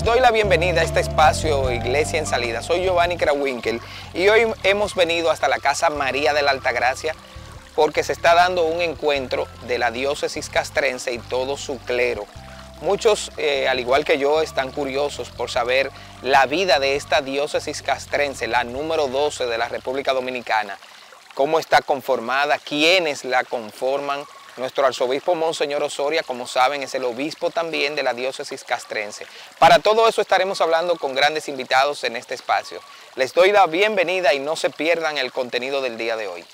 Les doy la bienvenida a este espacio Iglesia en Salida. Soy Giovanni Krawinkel y hoy hemos venido hasta la Casa María de la Altagracia porque se está dando un encuentro de la diócesis castrense y todo su clero. Muchos, eh, al igual que yo, están curiosos por saber la vida de esta diócesis castrense, la número 12 de la República Dominicana, cómo está conformada, quiénes la conforman, nuestro arzobispo Monseñor Osoria, como saben, es el obispo también de la diócesis castrense. Para todo eso estaremos hablando con grandes invitados en este espacio. Les doy la bienvenida y no se pierdan el contenido del día de hoy.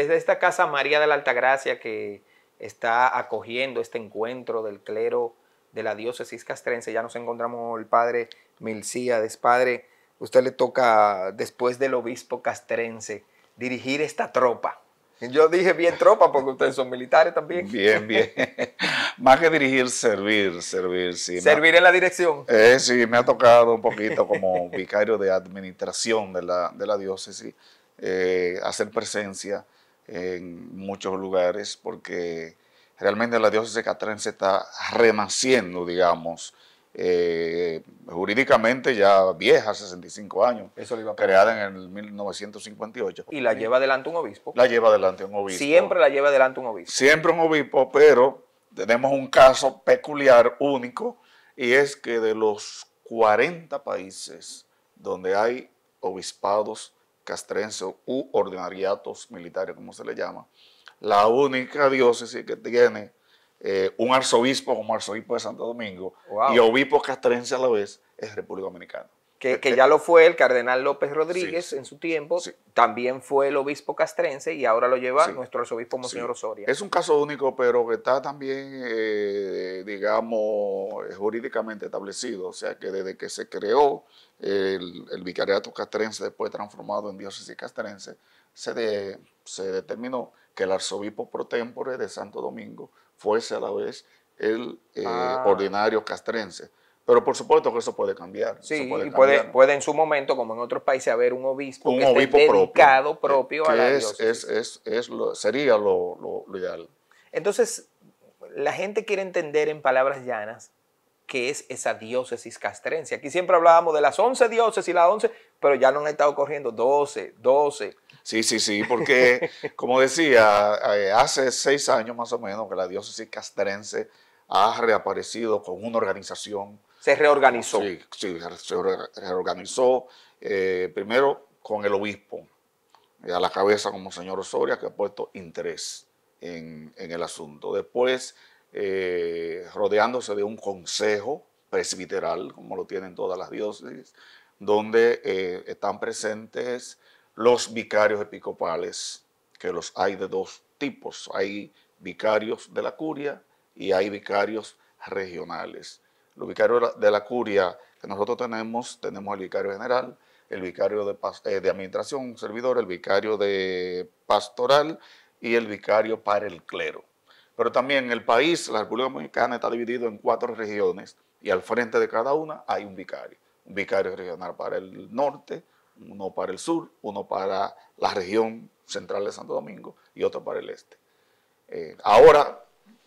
desde esta Casa María de la Altagracia que está acogiendo este encuentro del clero de la diócesis castrense, ya nos encontramos el padre Milcía, Padre, usted le toca, después del obispo castrense, dirigir esta tropa. Yo dije bien tropa porque ustedes son militares también. Bien, bien. Más que dirigir, servir, servir, sí. Servir en la dirección. Eh, sí, me ha tocado un poquito como vicario de administración de la, diócesis, eh, hacer presencia en muchos lugares porque realmente la diócesis de se está renaciendo, digamos, eh, jurídicamente ya vieja, 65 años, creada en el 1958. ¿Y la lleva adelante un obispo? La lleva adelante un obispo. Siempre la lleva adelante un obispo. Siempre un obispo, pero tenemos un caso peculiar, único, y es que de los 40 países donde hay obispados castrense u ordinariatos militares, como se le llama, la única diócesis que tiene eh, un arzobispo como arzobispo de Santo Domingo y obispo castrense a la vez es República Dominicana que, eh, eh, ya lo fue el cardenal López Rodríguez en su tiempo, también fue el obispo castrense y ahora lo lleva nuestro arzobispo Monseñor Osoria. Es un caso único, pero que está también, eh, digamos, jurídicamente establecido, o sea que desde que se creó el, vicariato castrense, después transformado en diócesis castrense, se, se determinó que el arzobispo protémpore de Santo Domingo fuese a la vez el ah. ordinario castrense. Pero por supuesto que eso puede cambiar. Sí, puede y puede, en su momento, como en otros países, haber un obispo que dedicado propio, a la es, es, Sería lo, ideal. Entonces, la gente quiere entender en palabras llanas qué es esa diócesis castrense. Aquí siempre hablábamos de las 11 diócesis y las 11, pero ya no han estado corriendo 12, 12. Sí, sí, sí, porque como decía, eh, hace seis años más o menos que la diócesis castrense ha reaparecido con una organización se reorganizó. Sí, se reorganizó eh, primero con el obispo, eh, a la cabeza como señor Osoria, que ha puesto interés en, el asunto. Después, eh, rodeándose de un consejo presbiteral, como lo tienen todas las diócesis, donde están presentes los vicarios episcopales, que los hay de dos tipos. Hay vicarios de la curia y hay vicarios regionales. Los vicarios de la curia que nosotros tenemos, tenemos el vicario general, el vicario de, eh, administración, servidor, el vicario de pastoral y el vicario para el clero. Pero también el país, la República Dominicana, está dividido en cuatro regiones y al frente de cada una hay un vicario. Un vicario regional para el norte, uno para el sur, uno para la región central de Santo Domingo y otro para el este. Eh, ahora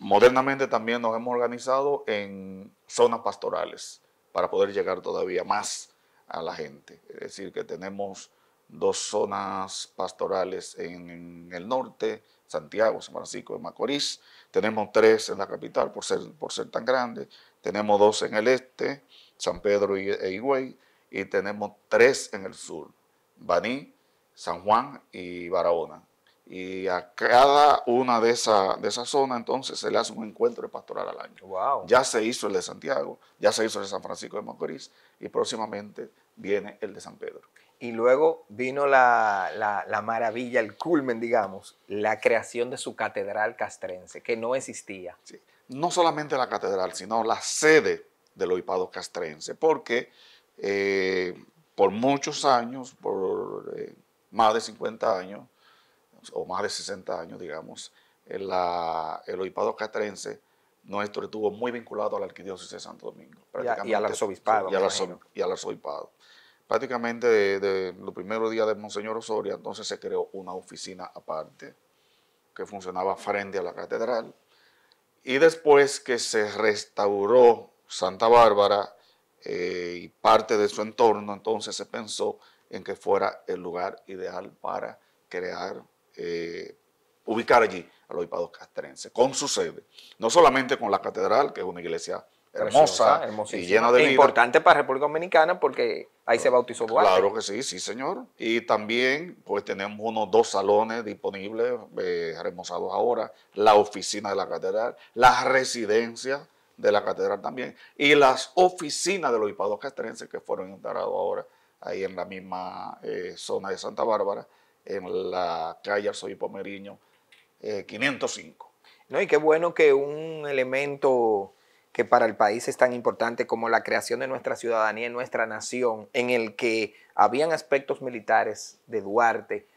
Modernamente también nos hemos organizado en zonas pastorales para poder llegar todavía más a la gente. Es decir, que tenemos dos zonas pastorales en el norte, Santiago, San Francisco de Macorís. Tenemos tres en la capital por ser, por ser tan grande. Tenemos dos en el este, San Pedro e Higüey. Y tenemos tres en el sur, Baní, San Juan y Barahona. Y a cada una de esas de esa zonas entonces se le hace un encuentro de pastoral al año. Ya se hizo el de Santiago, ya se hizo el de San Francisco de Macorís y próximamente viene el de San Pedro. Y luego vino la, maravilla, el culmen, digamos, la creación de su catedral castrense, que no existía. No solamente la catedral, sino la sede del oipado castrense, porque eh, por muchos años, por eh, más de 50 años, o más de 60 años, digamos, el obispado castrense nuestro estuvo muy vinculado a la arquidiócesis de Santo Domingo. y, al arzobispado. Y Prácticamente de, de, los primeros días de Monseñor Osoria, entonces se creó una oficina aparte que funcionaba frente a la catedral. Y después que se restauró Santa Bárbara eh, y parte de su entorno, entonces se pensó en que fuera el lugar ideal para crear eh, ubicar allí a los hipados castrenses, con su sede, no solamente con la catedral, que es una iglesia hermosa y llena de e vida. importante para República Dominicana porque ahí se bautizó Claro que sí, sí señor. Y también pues tenemos unos dos salones disponibles, eh, remozados ahora, la oficina de la catedral, las residencias de la catedral también y las oficinas de los hipados castrenses que fueron instalados ahora ahí en la misma eh, zona de Santa Bárbara en la calle Arzobispo Pomeriño 505. Eh, no, y qué bueno que un elemento que para el país es tan importante como la creación de nuestra ciudadanía y nuestra nación, en el que habían aspectos militares de Duarte,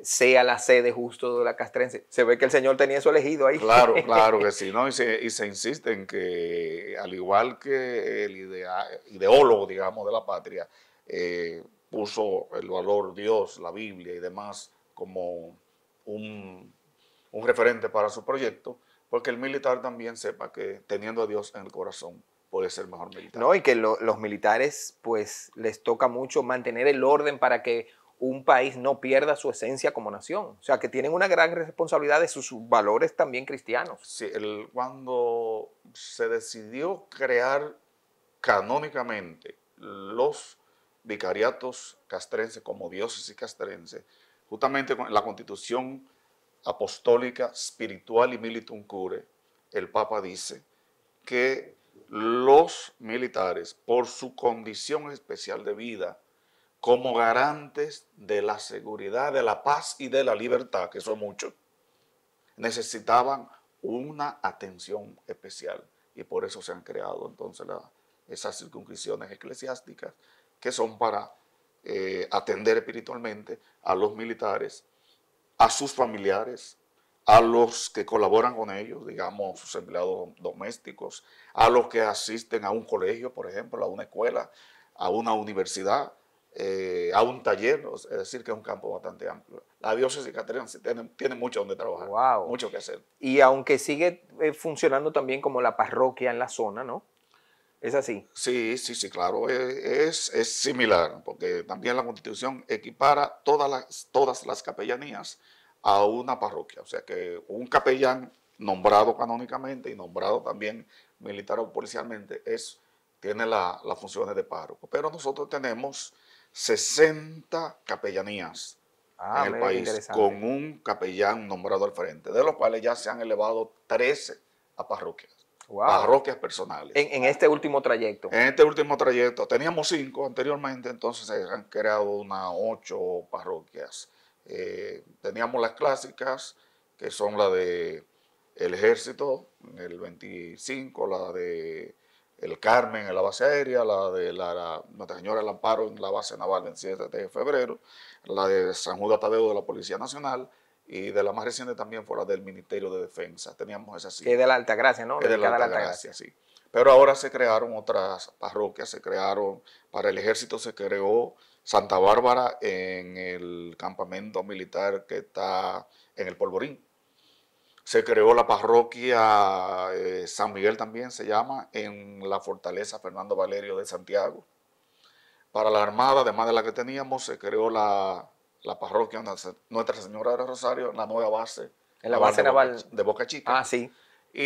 sea la sede justo de la castrense. Se ve que el señor tenía eso elegido ahí. Claro, claro que sí, ¿no? Y se, insiste en que, al igual que el ideólogo, digamos, de la patria, eh, puso el valor Dios, la Biblia y demás como un, referente para su proyecto, porque el militar también sepa que teniendo a Dios en el corazón puede ser mejor militar. No, y que los militares pues les toca mucho mantener el orden para que un país no pierda su esencia como nación. O sea, que tienen una gran responsabilidad de sus valores también cristianos. Sí, cuando se decidió crear canónicamente los vicariatos castrense como diócesis castrense, justamente con la constitución apostólica espiritual y militum cure, el Papa dice que los militares, por su condición especial de vida, como garantes de la seguridad, de la paz y de la libertad, que son muchos, necesitaban una atención especial y por eso se han creado entonces esas circunscripciones eclesiásticas que son para eh, atender espiritualmente a los militares, a sus familiares, a los que colaboran con ellos, digamos, sus empleados domésticos, a los que asisten a un colegio, por ejemplo, a una escuela, a una universidad, eh, a un taller, es decir, que es un campo bastante amplio. La diócesis de tiene, tiene, mucho donde trabajar, mucho que hacer. Y aunque sigue eh, funcionando también como la parroquia en la zona, ¿no? ¿Es así? Sí, sí, sí, claro, e, es, similar, porque también la constitución equipara todas las, capellanías a una parroquia, o sea que un capellán nombrado canónicamente y nombrado también militar o policialmente es, tiene las funciones de párroco, pero nosotros tenemos 60 capellanías ah, en el país con un capellán nombrado al frente, de los cuales ya se han elevado 13 a parroquias parroquias personales. En, este último trayecto. En este último trayecto. Teníamos cinco anteriormente, entonces se han creado unas ocho parroquias. Eh, teníamos las clásicas, que son la de El Ejército, el 25, la de El Carmen en la base aérea, la de la, Nuestra Señora del Amparo en la base naval en 7 de febrero, la de San Judas Tadeo de la Policía Nacional, y de la más reciente también fue la del Ministerio de Defensa. Teníamos esa sí. Que de la Alta Gracia, ¿no? de la Alta, Gracia, sí. Pero ahora se crearon otras parroquias, se crearon, para el ejército se creó Santa Bárbara en el campamento militar que está en el Polvorín. Se creó la parroquia eh, San Miguel también, se llama, en la fortaleza Fernando Valerio de Santiago. Para la Armada, además de la que teníamos, se creó la la parroquia Nuestra Señora del Rosario, la nueva base. En la, base naval. De Boca, Chica. Ah, sí. Y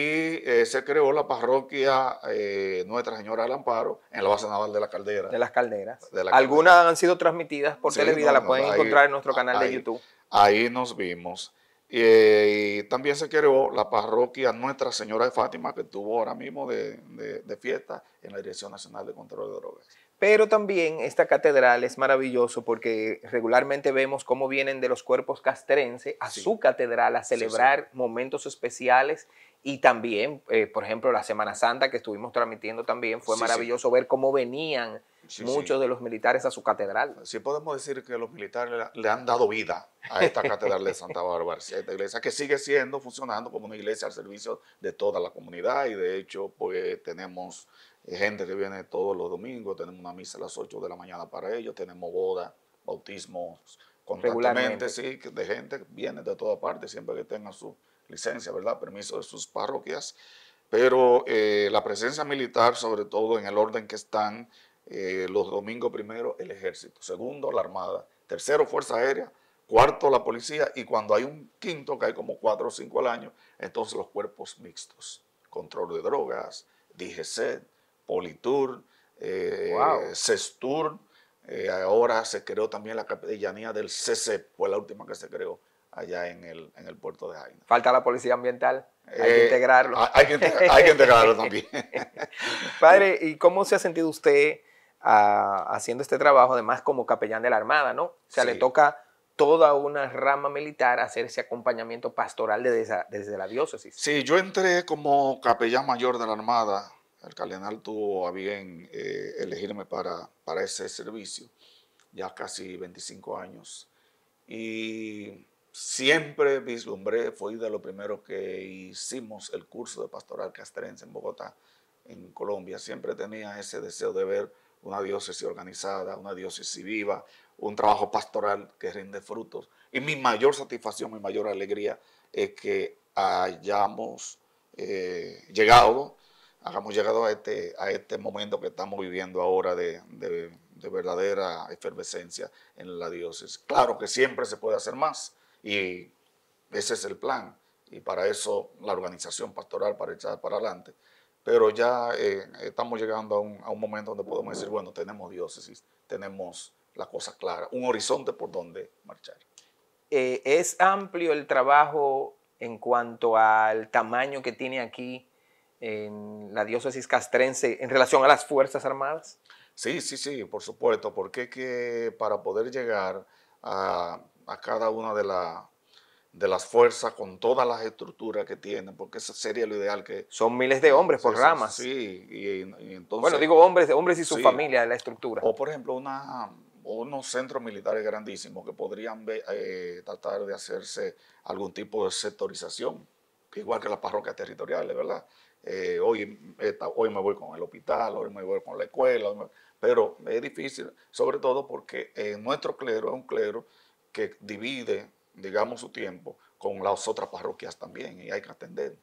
eh, se creó la parroquia eh, Nuestra Señora del Amparo en la base naval de la Caldera. De las Calderas. Algunas han sido transmitidas por televisión las la pueden encontrar en nuestro canal de YouTube. Ahí nos vimos. Eh, y, también se creó la parroquia Nuestra Señora de Fátima, que tuvo ahora mismo de, fiesta en la Dirección Nacional de Control de Drogas. Pero también esta catedral es maravilloso porque regularmente vemos cómo vienen de los cuerpos castrense a su catedral a celebrar momentos especiales y también, eh, por ejemplo, la Semana Santa que estuvimos transmitiendo también fue maravilloso ver cómo venían muchos de los militares a su catedral. Sí podemos decir que los militares le han dado vida a esta catedral de Santa Bárbara, esta iglesia que sigue siendo funcionando como una iglesia al servicio de toda la comunidad y de hecho pues tenemos gente que viene todos los domingos, tenemos una misa a las 8 de la mañana para ellos, tenemos bodas, bautismos constantemente, sí, de gente que viene de todas partes, siempre que tengan su licencia, ¿verdad? Permiso de sus parroquias. Pero eh, la presencia militar, sobre todo en el orden que están, eh, los domingos primero el ejército, segundo la armada, tercero fuerza aérea, cuarto la policía y cuando hay un quinto, que hay como cuatro o cinco al año, entonces los cuerpos mixtos, control de drogas, DGC, Politur, eh, eh, ahora se creó también la capellanía del CC, fue la última que se creó allá en el, puerto de Jaina. Falta la policía ambiental, hay que eh, integrarlo. Hay que, integrarlo también. Padre, ¿y cómo se ha sentido usted ah, haciendo este trabajo, además como capellán de la Armada, ¿no? O sea, le toca toda una rama militar hacer ese acompañamiento pastoral desde, desde la diócesis. Sí, yo entré como capellán mayor de la Armada el cardenal tuvo a bien eh, elegirme para, para ese servicio, ya casi 25 años. Y siempre vislumbré, fui de lo primero que hicimos el curso de pastoral castrense en Bogotá, en Colombia. Siempre tenía ese deseo de ver una diócesis organizada, una diócesis viva, un trabajo pastoral que rinde frutos. Y mi mayor satisfacción, mi mayor alegría es que hayamos eh, llegado hagamos llegado a este, a este momento que estamos viviendo ahora de, de, verdadera efervescencia en la diócesis. Claro que siempre se puede hacer más y ese es el plan y para eso la organización pastoral para echar para adelante. Pero ya eh, estamos llegando a un, a un, momento donde podemos decir, bueno, tenemos diócesis, tenemos la cosa clara, un horizonte por donde marchar. Eh, es amplio el trabajo en cuanto al tamaño que tiene aquí en la diócesis castrense en relación a las Fuerzas Armadas? Sí, sí, sí, por supuesto, porque que para poder llegar a, a cada una de, la, de las fuerzas con todas las estructuras que tienen, porque eso sería lo ideal que... Son miles de hombres por ramas. Sí, y, entonces... Bueno, digo hombres, hombres y su familia, la estructura. O por ejemplo, una, unos centros militares grandísimos que podrían eh, tratar de hacerse algún tipo de sectorización, igual que las parroquias territoriales, ¿verdad? Eh, hoy, hoy me voy con el hospital, hoy me voy con la escuela, pero es difícil, sobre todo porque eh, nuestro clero es un clero que divide, digamos, su tiempo con las otras parroquias también y hay que atender.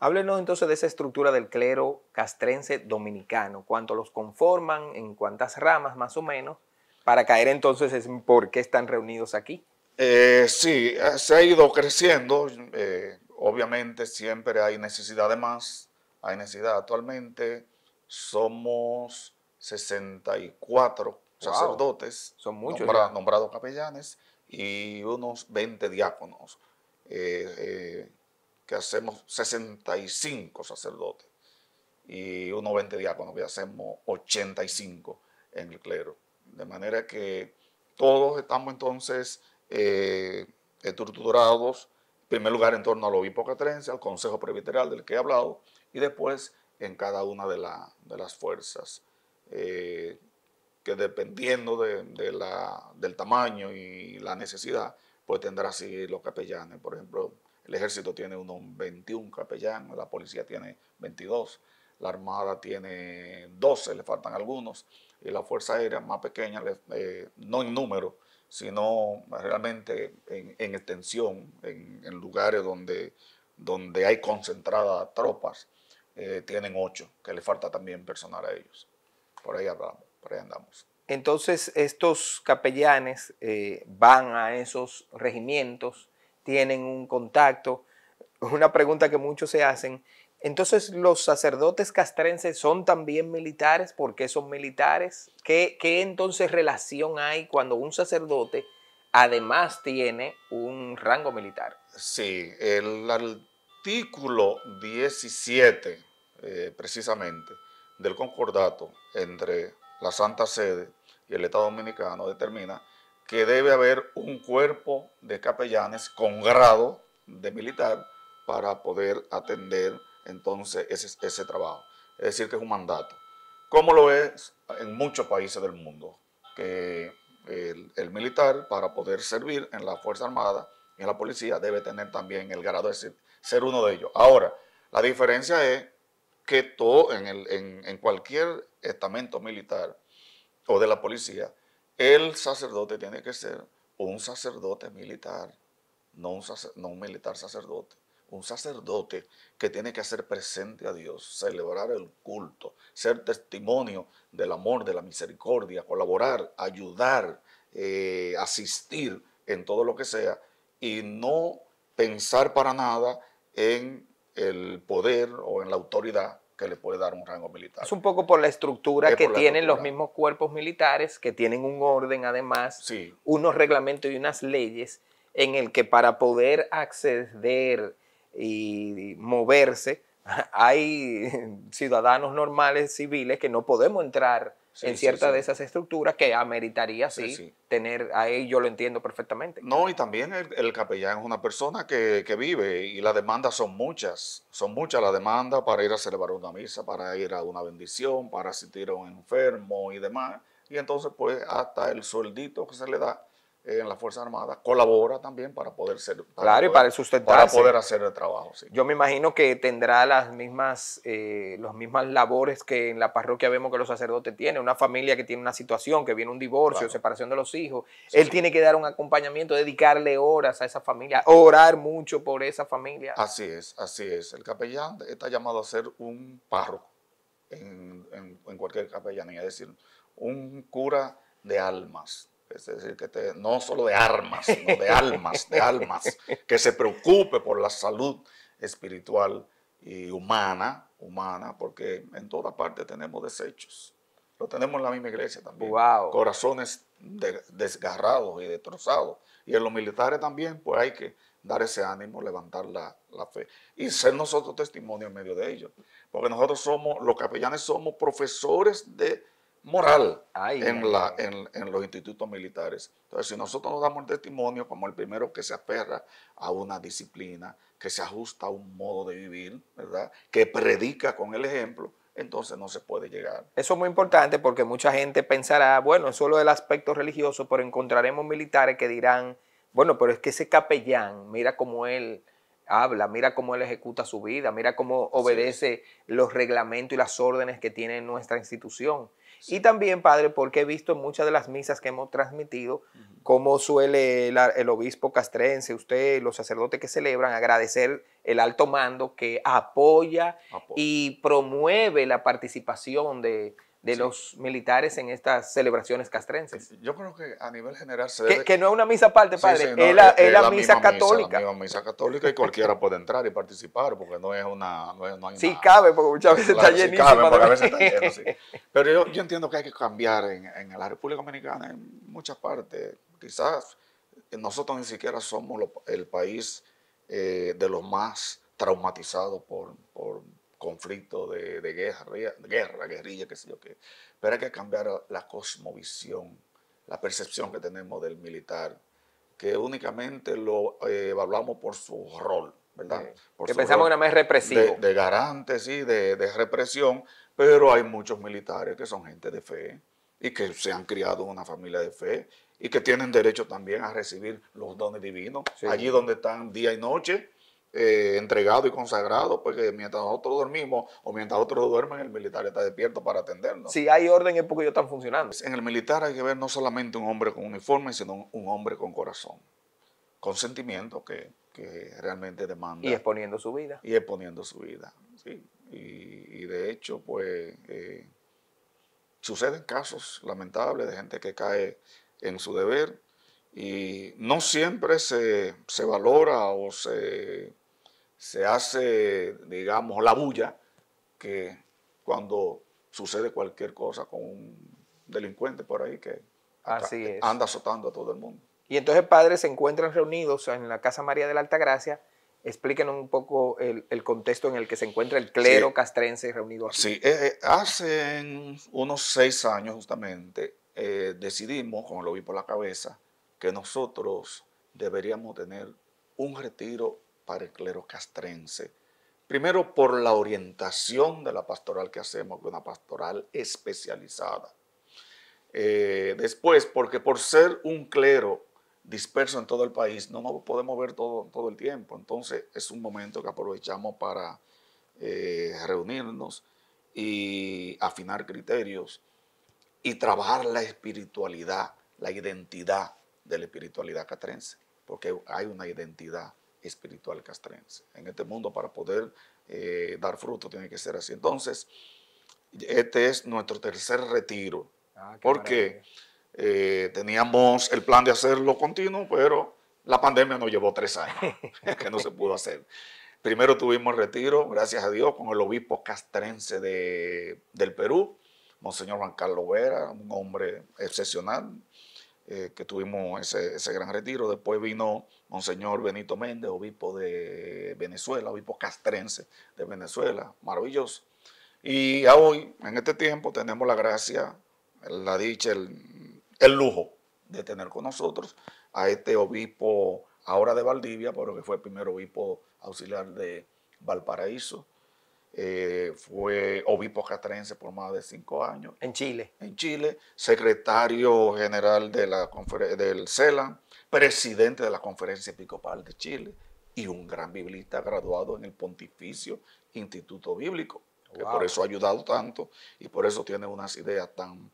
Háblenos entonces de esa estructura del clero castrense dominicano, cuánto los conforman, en cuántas ramas más o menos, para caer entonces en por qué están reunidos aquí. Eh, sí, se ha ido creciendo, obviamente siempre hay necesidad de más, hay necesidad. Actualmente somos 64 sacerdotes, son muchos nombrados capellanes y unos 20 diáconos, eh, eh, que hacemos 65 sacerdotes y unos 20 diáconos, que hacemos 85 en el clero. De manera que todos estamos entonces eh, estructurados, en primer lugar, en torno al obispo catrense, al consejo presbiteral del que he hablado, y después en cada una de, las fuerzas, eh, que dependiendo de, del tamaño y la necesidad, pues tendrá así los capellanes. Por ejemplo, el ejército tiene unos 21 capellanes, la policía tiene 22, la armada tiene 12, le faltan algunos, y la fuerza aérea más pequeña, eh, no en número, sino realmente en, extensión, en, en lugares donde, donde hay concentradas tropas eh, tienen ocho, que le falta también personal a ellos. Por ahí hablamos, por ahí andamos. Entonces, estos capellanes eh, van a esos regimientos, tienen un contacto. Una pregunta que muchos se hacen. Entonces, ¿los sacerdotes castrenses son también militares? ¿Por qué son militares? ¿Qué, entonces relación hay cuando un sacerdote además tiene un rango militar? Sí, el artículo 17, eh, precisamente, del concordato entre la Santa Sede y el Estado Dominicano determina que debe haber un cuerpo de capellanes con grado de militar para poder atender entonces ese, trabajo. Es decir, que es un mandato, como lo es en muchos países del mundo, que el, militar para poder servir en la Fuerza Armada y en la policía debe tener también el grado, de ser ser uno de ellos. Ahora, la diferencia es que todo en, cualquier estamento militar o de la policía, el sacerdote tiene que ser un sacerdote militar, no un, no militar sacerdote un sacerdote que tiene que hacer presente a Dios, celebrar el culto, ser testimonio del amor, de la misericordia, colaborar, ayudar, eh, asistir en todo lo que sea y no pensar para nada en el poder o en la autoridad que le puede dar un rango militar. Es un poco por la estructura que tienen los mismos cuerpos militares, que tienen un orden además, unos reglamentos y unas leyes en el que para poder acceder y moverse hay ciudadanos normales civiles que no podemos entrar en cierta de esas estructuras que ameritaría, sí, tener, ahí yo lo entiendo perfectamente. No, y también el, capellán es una persona que, que, vive y las demandas son muchas, son muchas las demandas para ir a celebrar una misa, para ir a una bendición, para asistir a un enfermo y demás. Y entonces, pues, hasta el sueldito que se le da eh, en las Fuerzas Armadas, colabora también para poder ser. claro, y para sustentarse. Para poder hacer el trabajo, Yo me imagino que tendrá las mismas, eh, las mismas labores que en la parroquia vemos que los sacerdotes tienen. Una familia que tiene una situación, que viene un divorcio, separación de los hijos. Él tiene que dar un acompañamiento, dedicarle horas a esa familia, orar mucho por esa familia. Así es, así es. El capellán está llamado a ser un párroco en, en cualquier capellanía, es decir, un cura de almas, es decir, que no solo de armas, sino de almas, de almas, que se preocupe por la salud espiritual y humana, humana, porque en toda parte tenemos desechos. Lo tenemos en la misma iglesia también. Corazones desgarrados y destrozados. Y en los militares también, pues hay que dar ese ánimo, levantar la, la, fe y ser nosotros testimonio en medio de ellos. Porque nosotros somos, los capellanes somos profesores de moral en, los institutos militares. Entonces, si nosotros nos damos el testimonio como el primero que se aferra a una disciplina, que se ajusta a un modo de vivir, ¿verdad? que predica con el ejemplo, entonces no se puede llegar. Eso es muy importante porque mucha gente pensará, bueno, es solo el aspecto religioso, pero encontraremos militares que dirán, bueno, pero es que ese capellán, mira cómo él habla, mira cómo él ejecuta su vida, mira cómo obedece los reglamentos y las órdenes que tiene nuestra institución. Y también, padre, porque he visto en muchas de las misas que hemos transmitido, como cómo suele el, obispo castrense, usted, los sacerdotes que celebran, agradecer el alto mando que apoya. y promueve la participación de, de los militares en estas celebraciones castrenses. Yo creo que a nivel general se que, no es una misa aparte, padre, es, la, misa católica. Es la misa católica y cualquiera puede entrar y participar porque no es una... sí cabe, porque muchas veces está llenísimo. Sí cabe, porque a veces está lleno, sí. Pero yo, entiendo que hay que cambiar en, la República Dominicana en muchas partes. Quizás nosotros ni siquiera somos el país eh, de los más traumatizados por conflicto de, guerra, guerra, guerrilla, qué sé yo qué. Pero hay que cambiar la cosmovisión, la percepción que tenemos del militar, que únicamente lo eh, evaluamos por su rol, ¿verdad? que pensamos en que nada más De, garante, sí, de, represión, pero hay muchos militares que son gente de fe y que se han criado en una familia de fe y que tienen derecho también a recibir los dones divinos, allí donde están día y noche eh, entregado y consagrado, porque mientras nosotros dormimos o mientras otros duermen, el militar está despierto para atendernos. Si hay orden es porque ellos están funcionando. En el militar hay que ver no solamente un hombre con uniforme, sino un hombre con corazón, con sentimiento que, realmente demanda. Y exponiendo su vida. Y exponiendo su vida, Y, de hecho, pues, eh, suceden casos lamentables de gente que cae en su deber y no siempre se valora o se se hace, digamos, la bulla que cuando sucede cualquier cosa con un delincuente por ahí que Así anda azotando a todo el mundo. Y entonces padres se encuentran reunidos en la Casa María de la Altagracia. Explíquenos un poco el, contexto en el que se encuentra el clero castrense reunido aquí. Sí, eh, eh, hace unos seis años justamente eh, decidimos, como lo vi por la cabeza, que nosotros deberíamos tener un retiro para el clero castrense. Primero, por la orientación de la pastoral que hacemos, una pastoral especializada. Eh, después, porque por ser un clero disperso en todo el país, no nos podemos ver todo, todo el tiempo. Entonces, es un momento que aprovechamos para eh, reunirnos y afinar criterios y trabajar la espiritualidad, la identidad de la espiritualidad castrense porque hay una identidad espiritual castrense. En este mundo para poder eh, dar fruto tiene que ser así. Entonces, este es nuestro tercer retiro. Ah, porque eh, teníamos el plan de hacerlo continuo, pero la pandemia nos llevó tres años, que no se pudo hacer. Primero tuvimos retiro, gracias a Dios, con el obispo castrense de, del Perú, Monseñor Juan Carlos Vera, un hombre excepcional, eh, que tuvimos ese, gran retiro. Después vino Monseñor Benito Méndez, obispo de Venezuela, obispo castrense de Venezuela, maravilloso. Y hoy, en este tiempo, tenemos la gracia, la dicha, el, el lujo de tener con nosotros a este obispo ahora de Valdivia, pero que fue el primer obispo auxiliar de Valparaíso, eh, fue obispo catrense por más de cinco años. En Chile. En Chile, secretario general de la del CELAM, presidente de la Conferencia Episcopal de Chile y un gran biblista graduado en el Pontificio Instituto Bíblico, que por eso ha ayudado tanto y por eso tiene unas ideas tan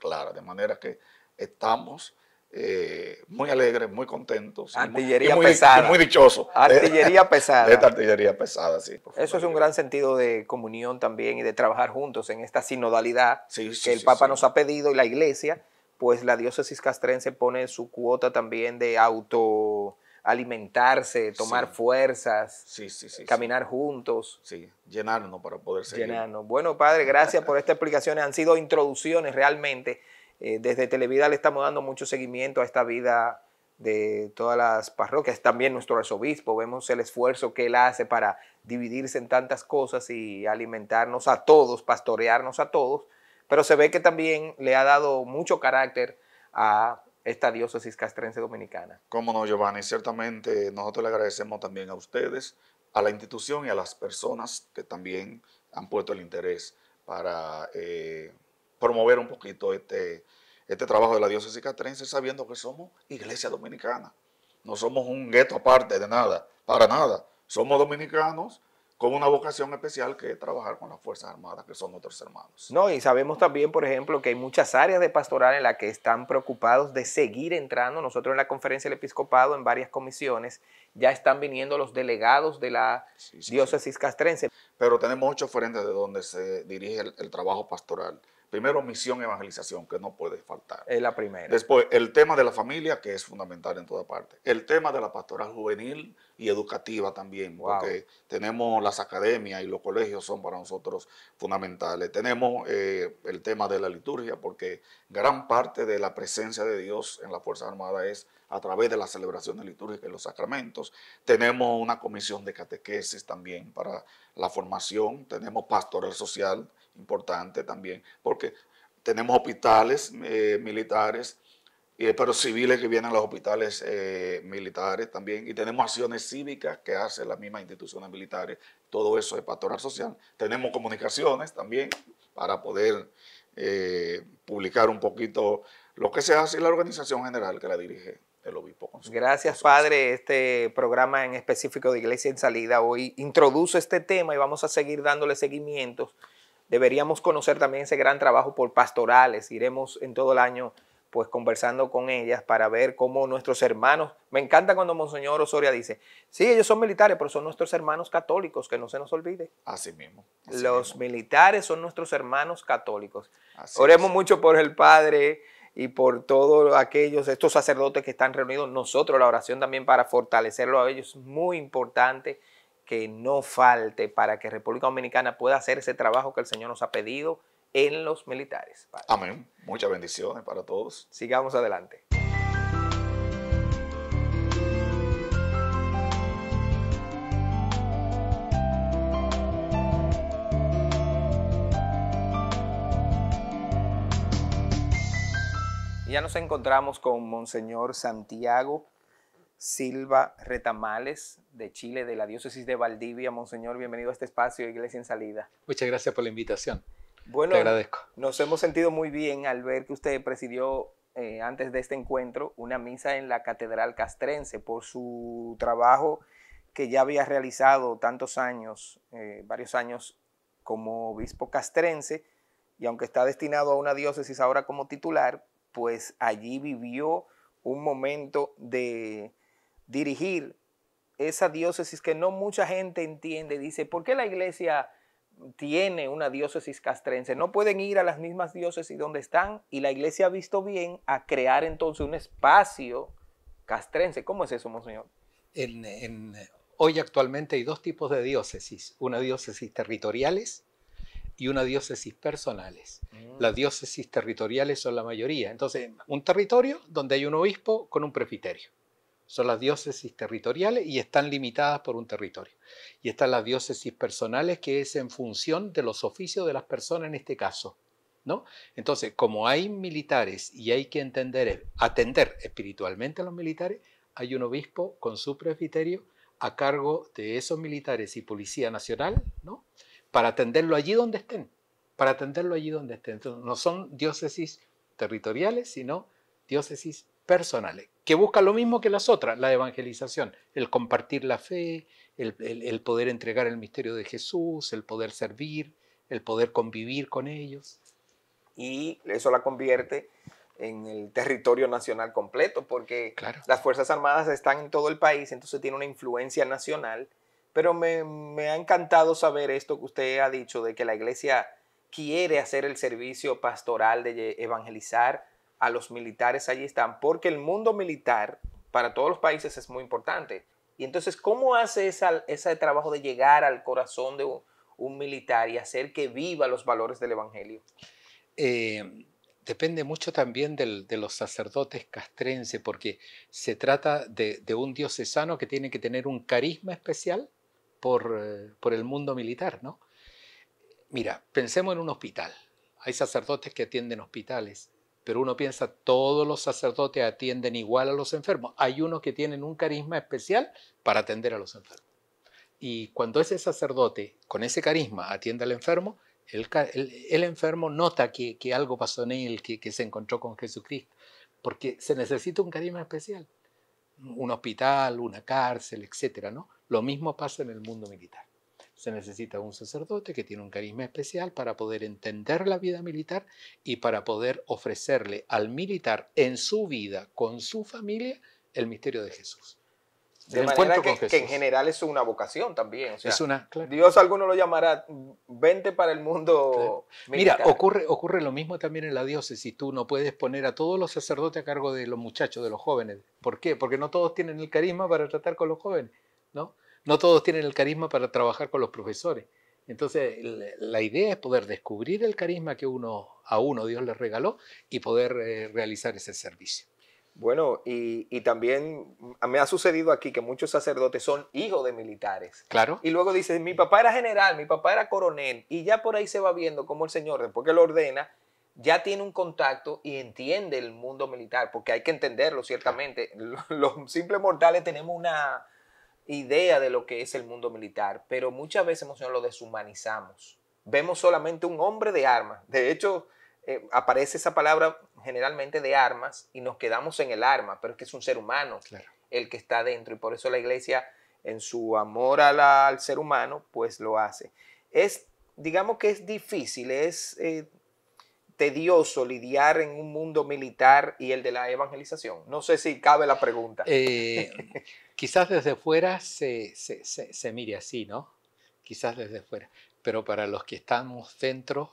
claras. De manera que estamos eh, muy alegres, muy contentos. Artillería pesada. muy dichoso Artillería pesada. De artillería pesada, sí. Eso es un gran sentido de comunión también y de trabajar juntos en esta sinodalidad que el Papa nos ha pedido y la Iglesia, pues la diócesis castrense pone su cuota también de auto alimentarse, tomar fuerzas, caminar juntos. Sí, llenarnos para poder seguir. Llenarnos. Bueno, padre, gracias por estas explicaciones. Han sido introducciones realmente eh, desde Televida le estamos dando mucho seguimiento a esta vida de todas las parroquias, también nuestro arzobispo, vemos el esfuerzo que él hace para dividirse en tantas cosas y alimentarnos a todos, pastorearnos a todos, pero se ve que también le ha dado mucho carácter a esta diócesis castrense dominicana. Cómo no, Giovanni, ciertamente nosotros le agradecemos también a ustedes, a la institución y a las personas que también han puesto el interés para eh, promover un poquito este, este trabajo de la diócesis castrense, sabiendo que somos iglesia dominicana. No somos un gueto aparte de nada, para nada. Somos dominicanos con una vocación especial que es trabajar con las Fuerzas Armadas, que son nuestros hermanos. No, y sabemos también, por ejemplo, que hay muchas áreas de pastoral en las que están preocupados de seguir entrando. Nosotros en la conferencia del episcopado, en varias comisiones, ya están viniendo los delegados de la diócesis castrense. Pero tenemos ocho frentes de donde se dirige el trabajo pastoral. Primero, misión, evangelización, que no puede faltar. Es la primera. Después, el tema de la familia, que es fundamental en toda parte. El tema de la pastoral juvenil y educativa también, porque tenemos las academias y los colegios son para nosotros fundamentales. Tenemos eh, el tema de la liturgia, porque gran parte de la presencia de Dios en la Fuerza Armada es a través de la las celebraciones litúrgicas y los sacramentos. Tenemos una comisión de catequesis también para la formación. Tenemos pastoral social importante también, porque tenemos hospitales eh, militares, y pero civiles que vienen a los hospitales eh, militares también, y tenemos acciones cívicas que hacen las mismas instituciones militares, todo eso es pastoral social. Tenemos comunicaciones también para poder eh, publicar un poquito lo que se hace y la organización general que la dirige el obispo. Gracias, Padre. Este programa en específico de Iglesia en Salida hoy introduce este tema y vamos a seguir dándole seguimientos deberíamos conocer también ese gran trabajo por pastorales. Iremos en todo el año pues conversando con ellas para ver cómo nuestros hermanos, me encanta cuando Monseñor Osoria dice, sí, ellos son militares, pero son nuestros hermanos católicos, que no se nos olvide. Así mismo. Los militares son nuestros hermanos católicos. Oremos mucho por el Padre y por todos aquellos, estos sacerdotes que están reunidos, nosotros, la oración también para fortalecerlo a ellos, es muy importante que no falte para que República Dominicana pueda hacer ese trabajo que el Señor nos ha pedido en los militares. Amén. Muchas bendiciones para todos. Sigamos adelante. Ya nos encontramos con Monseñor Santiago Silva Retamales de Chile, de la diócesis de Valdivia. Monseñor, bienvenido a este espacio, Iglesia en Salida. Muchas gracias por la invitación. Bueno, Te agradezco. nos hemos sentido muy bien al ver que usted presidió eh, antes de este encuentro una misa en la Catedral Castrense por su trabajo que ya había realizado tantos años, eh, varios años como obispo castrense, y aunque está destinado a una diócesis ahora como titular, pues allí vivió un momento de, dirigir esa diócesis que no mucha gente entiende. Dice, ¿por qué la iglesia tiene una diócesis castrense? No pueden ir a las mismas diócesis donde están y la iglesia ha visto bien a crear entonces un espacio castrense. ¿Cómo es eso, monseñor? hoy actualmente hay dos tipos de diócesis, una diócesis territoriales y una diócesis personales. Mm. Las diócesis territoriales son la mayoría. Entonces, un territorio donde hay un obispo con un presbiterio son las diócesis territoriales y están limitadas por un territorio. Y están las diócesis personales, que es en función de los oficios de las personas en este caso. ¿No? Entonces, como hay militares y hay que entender, atender espiritualmente a los militares, hay un obispo con su presbiterio a cargo de esos militares y Policía Nacional, ¿no? Para atenderlo allí donde estén, para atenderlo allí donde estén. Entonces, no son diócesis territoriales, sino diócesis personales, que busca lo mismo que las otras, la evangelización, el compartir la fe, el, poder entregar el misterio de Jesús, el poder servir, el poder convivir con ellos. Y eso la convierte en el territorio nacional completo, porque las Fuerzas Armadas están en todo el país, entonces tiene una influencia nacional. Pero me, me, ha encantado saber esto que usted ha dicho, de que la iglesia quiere hacer el servicio pastoral de evangelizar a los militares allí están, porque el mundo militar para todos los países es muy importante. Y entonces, ¿cómo hace esa, ese trabajo de llegar al corazón de un, militar y hacer que viva los valores del Evangelio? Eh, depende mucho también de los sacerdotes castrense, porque se trata de, un diocesano que tiene que tener un carisma especial por, eh, por el mundo militar, ¿no? Mira, pensemos en un hospital. Hay sacerdotes que atienden hospitales pero uno piensa, todos los sacerdotes atienden igual a los enfermos. Hay unos que tienen un carisma especial para atender a los enfermos. Y cuando ese sacerdote con ese carisma atiende al enfermo, el, enfermo nota que, algo pasó en él, que, que se encontró con Jesucristo, porque se necesita un carisma especial. Un hospital, una cárcel, etcétera, ¿no? Lo mismo pasa en el mundo militar. Se necesita un sacerdote que tiene un carisma especial para poder entender la vida militar y para poder ofrecerle al militar en su vida, con su familia, el misterio de Jesús. De, manera que, en general es una vocación también. es una, Dios alguno lo llamará, vente para el mundo. Mira, ocurre, ocurre lo mismo también en la diócesis. Tú no puedes poner a todos los sacerdotes a cargo de los muchachos, de los jóvenes. ¿Por qué? Porque no todos tienen el carisma para tratar con los jóvenes. ¿no? No todos tienen el carisma para trabajar con los profesores. Entonces, la idea es poder descubrir el carisma que uno a uno Dios le regaló y poder eh, realizar ese servicio. Bueno, y, también me ha sucedido aquí que muchos sacerdotes son hijos de militares. Claro. Y luego dicen, mi papá era general, mi papá era coronel, y ya por ahí se va viendo cómo el Señor, después que lo ordena, ya tiene un contacto y entiende el mundo militar, porque hay que entenderlo, ciertamente. los simples mortales tenemos una, idea de lo que es el mundo militar, pero muchas veces lo deshumanizamos. Vemos solamente un hombre de armas. De hecho, eh, aparece esa palabra generalmente de armas y nos quedamos en el arma, pero es que es un ser humano el que está dentro y por eso la iglesia en su amor al ser humano, pues lo hace. Es, digamos que es difícil, es eh, tedioso lidiar en un mundo militar y el de la evangelización? No sé si cabe la pregunta. Eh, quizás desde fuera se, mire así, ¿no? Quizás desde fuera. Pero para los que estamos dentro,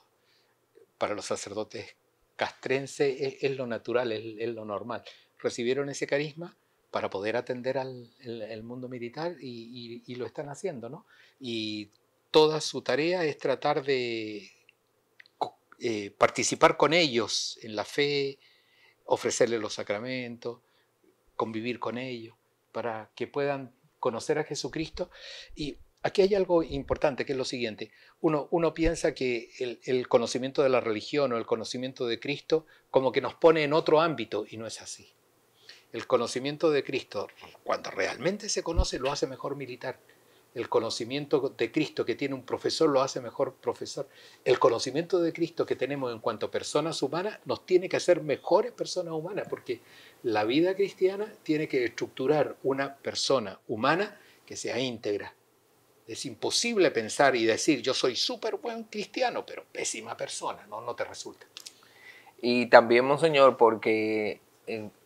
para los sacerdotes castrense, e, es, lo natural, es, lo normal. Recibieron ese carisma para poder atender al mundo militar y lo están haciendo, ¿no? Y toda su tarea es tratar de eh, participar con ellos en la fe, ofrecerles los sacramentos, convivir con ellos, para que puedan conocer a Jesucristo. Y aquí hay algo importante, que es lo siguiente. Uno, uno piensa que el, el, conocimiento de la religión o el conocimiento de Cristo como que nos pone en otro ámbito, y no es así. El conocimiento de Cristo, cuando realmente se conoce, lo hace mejor militar. El conocimiento de Cristo que tiene un profesor lo hace mejor profesor. El conocimiento de Cristo que tenemos en cuanto a personas humanas nos tiene que hacer mejores personas humanas, porque la vida cristiana tiene que estructurar una persona humana que sea íntegra. Es imposible pensar y decir yo soy súper buen cristiano, pero pésima persona, no, no te resulta. Y también, monseñor, porque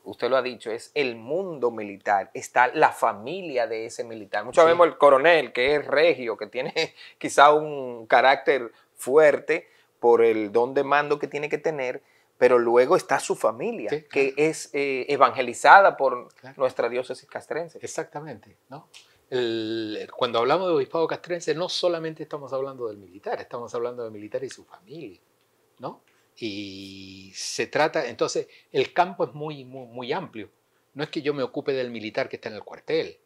usted lo ha dicho, es el mundo militar, está la familia de ese militar. Muchos vemos el coronel, que es regio, que tiene quizá un carácter fuerte por el don de mando que tiene que tener, pero luego está su familia, que es eh, evangelizada por nuestra diócesis castrense. Exactamente, ¿no? cuando hablamos de obispado castrense, no solamente estamos hablando del militar, estamos hablando del militar y su familia, ¿no? Y se trata, entonces, el campo es muy, muy, amplio. No es que yo me ocupe del militar que está en el cuartel,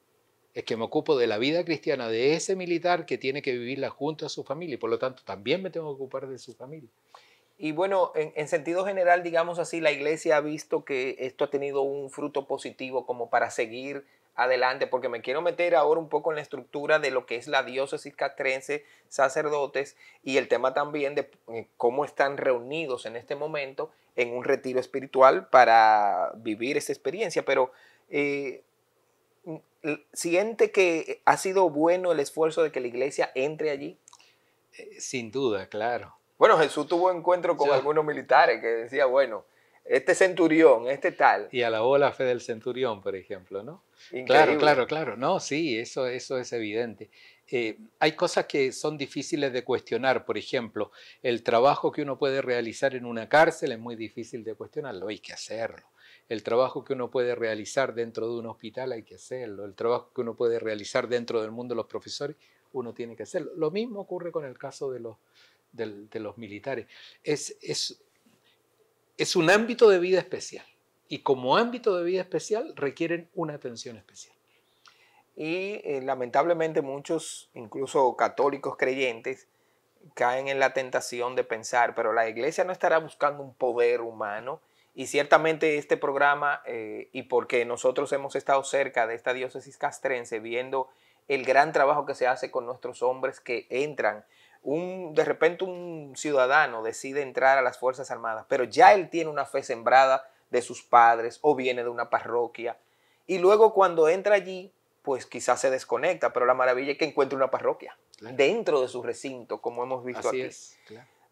es que me ocupo de la vida cristiana de ese militar que tiene que vivirla junto a su familia y por lo tanto también me tengo que ocupar de su familia. Y bueno, en, sentido general, digamos así, la iglesia ha visto que esto ha tenido un fruto positivo como para seguir adelante, porque me quiero meter ahora un poco en la estructura de lo que es la diócesis castrense, sacerdotes y el tema también de eh, cómo están reunidos en este momento en un retiro espiritual para vivir esta experiencia. Pero eh, mm, ¿siente que ha sido bueno el esfuerzo de que la iglesia entre allí? Eh, sin duda, claro. Bueno, Jesús tuvo encuentro con algunos militares que decía, bueno, este centurión, este tal. Y a la fe del centurión, por ejemplo, ¿no? Claro, claro, claro. No, sí, eso, eso es evidente. Eh, hay cosas que son difíciles de cuestionar, por ejemplo, el trabajo que uno puede realizar en una cárcel es muy difícil de cuestionarlo, hay que hacerlo. El trabajo que uno puede realizar dentro de un hospital hay que hacerlo. El trabajo que uno puede realizar dentro del mundo de los profesores, uno tiene que hacerlo. Lo mismo ocurre con el caso de los, de los militares. Es, es, es un ámbito de vida especial y como ámbito de vida especial requieren una atención especial. Y eh, lamentablemente muchos, incluso católicos creyentes, caen en la tentación de pensar, pero la iglesia no estará buscando un poder humano. Y ciertamente este programa, eh, y porque nosotros hemos estado cerca de esta diócesis castrense, viendo el gran trabajo que se hace con nuestros hombres que entran de repente un ciudadano decide entrar a las Fuerzas Armadas, pero ya él tiene una fe sembrada de sus padres o viene de una parroquia. Y luego cuando entra allí, pues quizás se desconecta, pero la maravilla es que encuentra una parroquia dentro de su recinto, como hemos visto aquí.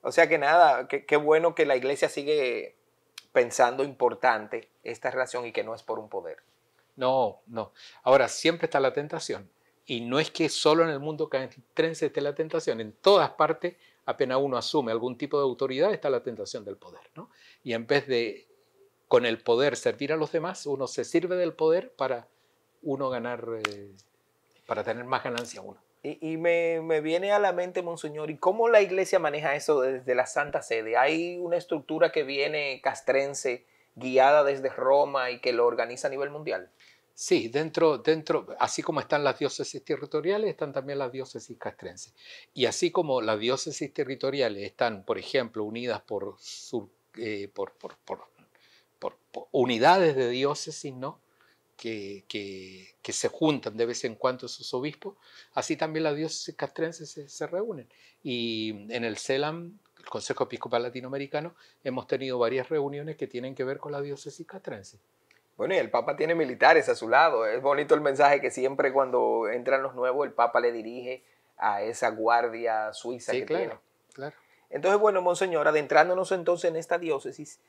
O sea que nada, qué bueno que la iglesia sigue pensando importante esta relación y que no es por un poder. No, no. Ahora, siempre está la tentación y no es que solo en el mundo castrense esté la tentación, en todas partes, apenas uno asume algún tipo de autoridad, está la tentación del poder. Y en vez de con el poder servir a los demás, uno se sirve del poder para uno ganar, eh, para tener más ganancia uno. Y, me, me, viene a la mente, Monseñor, ¿y cómo la iglesia maneja eso desde la Santa Sede? ¿Hay una estructura que viene castrense, guiada desde Roma y que lo organiza a nivel mundial? Sí, dentro, dentro, así como están las diócesis territoriales, están también las diócesis castrenses. Y así como las diócesis territoriales están, por ejemplo, unidas por, eh, por, unidades de diócesis, ¿no? Que, se juntan de vez en cuando sus obispos, así también las diócesis castrenses se, se reúnen. Y en el CELAM, el Consejo Episcopal Latinoamericano, hemos tenido varias reuniones que tienen que ver con la diócesis castrense. Bueno, y el Papa tiene militares a su lado. Es bonito el mensaje que siempre cuando entran los nuevos el Papa le dirige a esa guardia suiza que Claro. Entonces, bueno, Monseñor, adentrándonos entonces en esta diócesis,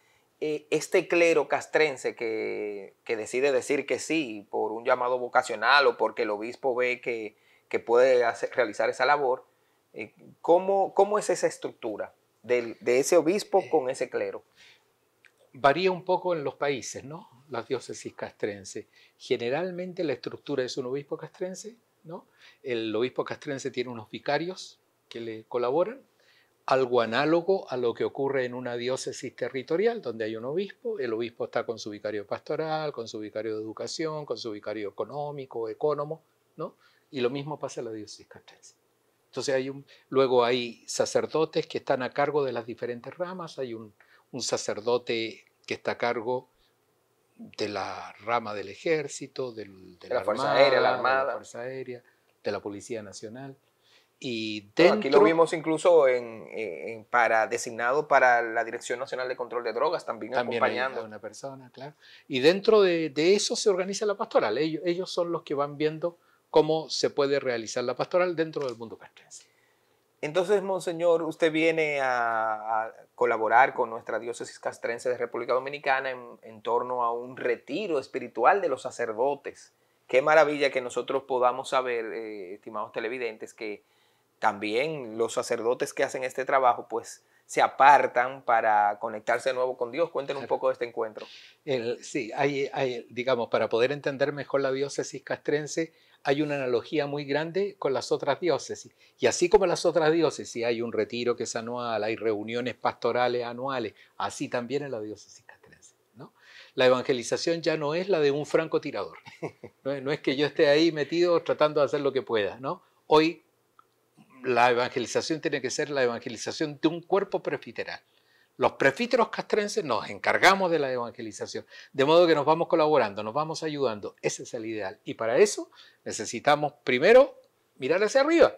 eh, este clero castrense que, que, decide decir que sí por un llamado vocacional o porque el obispo ve que, que puede realizar esa labor, eh, ¿cómo, ¿cómo, es esa estructura de ese obispo eh, con ese clero? varía un poco en los países, ¿no? Las diócesis castrense. Generalmente la estructura es un obispo castrense, ¿no? El obispo castrense tiene unos vicarios que le colaboran, algo análogo a lo que ocurre en una diócesis territorial, donde hay un obispo, el obispo está con su vicario pastoral, con su vicario de educación, con su vicario económico, economo, ¿no? Y lo mismo pasa en la diócesis castrense. Entonces hay un, luego hay sacerdotes que están a cargo de las diferentes ramas, hay un, un sacerdote que está a cargo de la rama del ejército, de, la, Fuerza Armada, Aérea, De la Fuerza Aérea, de la Policía Nacional. Y aquí lo vimos incluso eh, para, designado para la Dirección Nacional de Control de Drogas, también, acompañando. una persona, claro. Y dentro de, eso se organiza la pastoral. Ellos, ellos son los que van viendo cómo se puede realizar la pastoral dentro del mundo castrense. Entonces, Monseñor, usted viene a, colaborar con nuestra diócesis castrense de República Dominicana en, torno a un retiro espiritual de los sacerdotes. Qué maravilla que nosotros podamos saber, eh, estimados televidentes, que también los sacerdotes que hacen este trabajo, pues se apartan para conectarse de nuevo con Dios. Cuéntenos un poco de este encuentro. sí, digamos, para poder entender mejor la diócesis castrense, hay una analogía muy grande con las otras diócesis. Y así como las otras diócesis hay un retiro que es anual, hay reuniones pastorales anuales, así también en la diócesis castrense. La evangelización ya no es la de un francotirador. No es, no es que yo esté ahí metido tratando de hacer lo que pueda. Hoy la evangelización tiene que ser la evangelización de un cuerpo presbiteral los prefíteros castrenses nos encargamos de la evangelización, de modo que nos vamos colaborando, nos vamos ayudando. Ese es el ideal. Y para eso necesitamos primero mirar hacia arriba,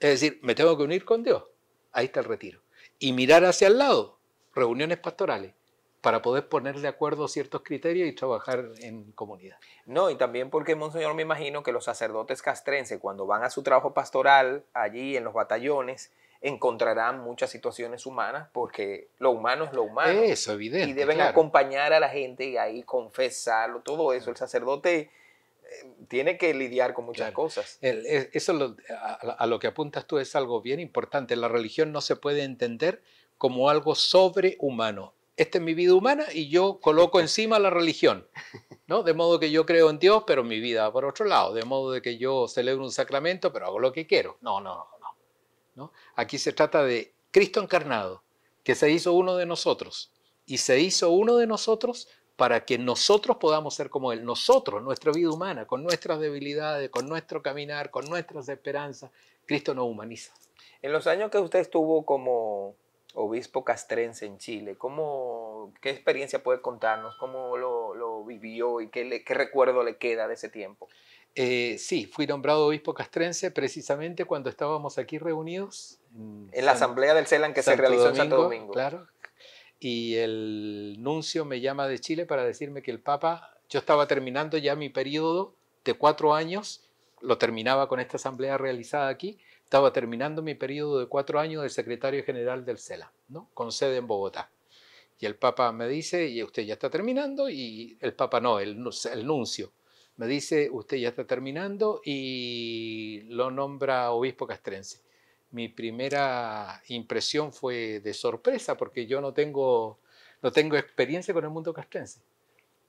es decir, me tengo que unir con Dios. Ahí está el retiro. Y mirar hacia el lado, reuniones pastorales para poder poner de acuerdo ciertos criterios y trabajar en comunidad. No, y también porque, Monseñor, me imagino que los sacerdotes castrenses, cuando van a su trabajo pastoral allí en los batallones, encontrarán muchas situaciones humanas porque lo humano es lo humano. Es evidente. Y deben acompañar a la gente y ahí confesarlo, todo eso. El sacerdote eh, tiene que lidiar con muchas cosas. eso a, lo que apuntas tú es algo bien importante. La religión no se puede entender como algo sobrehumano. Esta es mi vida humana y yo coloco encima la religión, ¿no? De modo que yo creo en Dios, pero mi vida va por otro lado. De modo de que yo celebro un sacramento, pero hago lo que quiero. No, no, Aquí se trata de Cristo encarnado, que se hizo uno de nosotros y se hizo uno de nosotros para que nosotros podamos ser como Él, nosotros, nuestra vida humana, con nuestras debilidades, con nuestro caminar, con nuestras esperanzas. Cristo nos humaniza. En los años que usted estuvo como obispo castrense en Chile, ¿qué experiencia puede contarnos? ¿Cómo lo, vivió y qué recuerdo le queda de ese tiempo? Eh, sí, fui nombrado obispo castrense precisamente cuando estábamos aquí reunidos. En, la asamblea del CELAN que se realizó en Santo Domingo. Claro. Y el nuncio me llama de Chile para decirme que el Papa, yo estaba terminando ya mi periodo de cuatro años, lo terminaba con esta asamblea realizada aquí, estaba terminando mi periodo de cuatro años de secretario general del CELAN, ¿no? con sede en Bogotá. Y el Papa me dice, y usted ya está terminando, y el Papa no, el nuncio me dice, usted ya está terminando y lo nombra obispo castrense. Mi primera impresión fue de sorpresa porque yo no tengo, no tengo experiencia con el mundo castrense.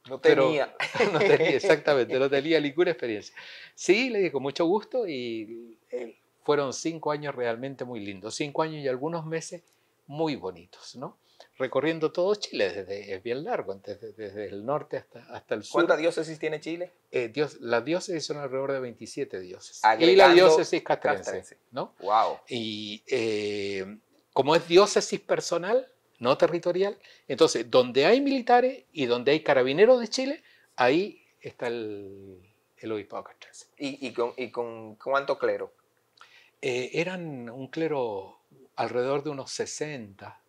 No tenía. no tenía, exactamente, no tenía ninguna experiencia. Sí, le dije con mucho gusto y eh, fueron cinco años realmente muy lindos, cinco años y algunos meses muy bonitos, ¿no? recorriendo todo Chile, desde, es bien largo, desde, desde el norte hasta, hasta el sur. ¿Cuántas diócesis tiene Chile? Eh, dios, las diócesis son alrededor de 27 diócesis. y la diócesis castrense, ¿no? Wow. Y eh, como es diócesis personal, no territorial, entonces donde hay militares y donde hay carabineros de Chile, ahí está el, el obispado castrense. ¿Y, con, y con cuánto clero? Eh, eran un clero alrededor de unos 60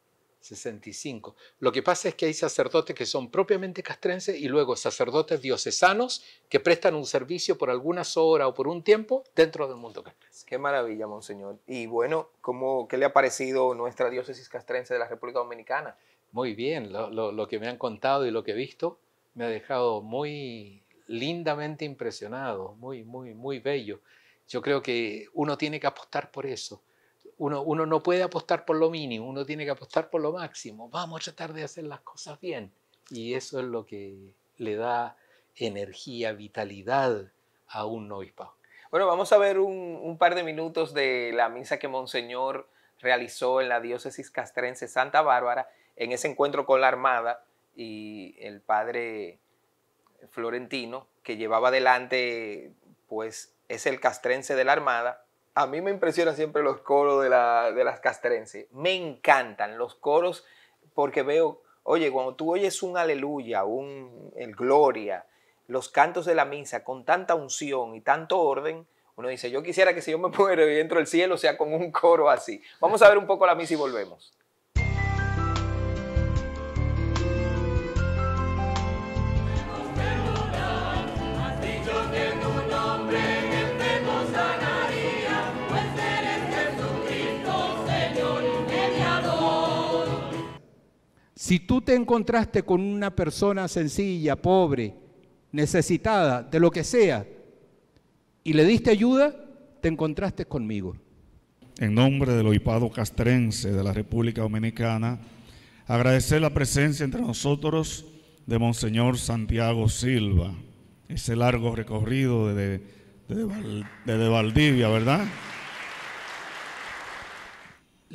65. Lo que pasa es que hay sacerdotes que son propiamente castrenses y luego sacerdotes diocesanos que prestan un servicio por algunas horas o por un tiempo dentro del mundo castrense. Qué maravilla, monseñor. Y bueno, ¿cómo, ¿qué le ha parecido nuestra diócesis castrense de la República Dominicana? Muy bien, lo, lo que me han contado y lo que he visto me ha dejado muy lindamente impresionado, muy, muy, muy bello. Yo creo que uno tiene que apostar por eso uno, no puede apostar por lo mínimo, uno tiene que apostar por lo máximo. Vamos a tratar de hacer las cosas bien. Y eso es lo que le da energía, vitalidad a un novispado. Bueno, vamos a ver un, un, par de minutos de la misa que Monseñor realizó en la diócesis castrense Santa Bárbara en ese encuentro con la Armada y el padre Florentino que llevaba adelante pues es el castrense de la Armada a mí me impresionan siempre los coros de, la, de las castrenses. Me encantan los coros porque veo, oye, cuando tú oyes un aleluya, un el gloria, los cantos de la misa con tanta unción y tanto orden, uno dice, yo quisiera que si yo me pongo dentro del cielo sea con un coro así. Vamos a ver un poco la misa y volvemos. Si tú te encontraste con una persona sencilla, pobre, necesitada, de lo que sea, y le diste ayuda, te encontraste conmigo. En nombre del oipado castrense de la República Dominicana, agradecer la presencia entre nosotros de Monseñor Santiago Silva, ese largo recorrido desde, Valdivia, ¿verdad?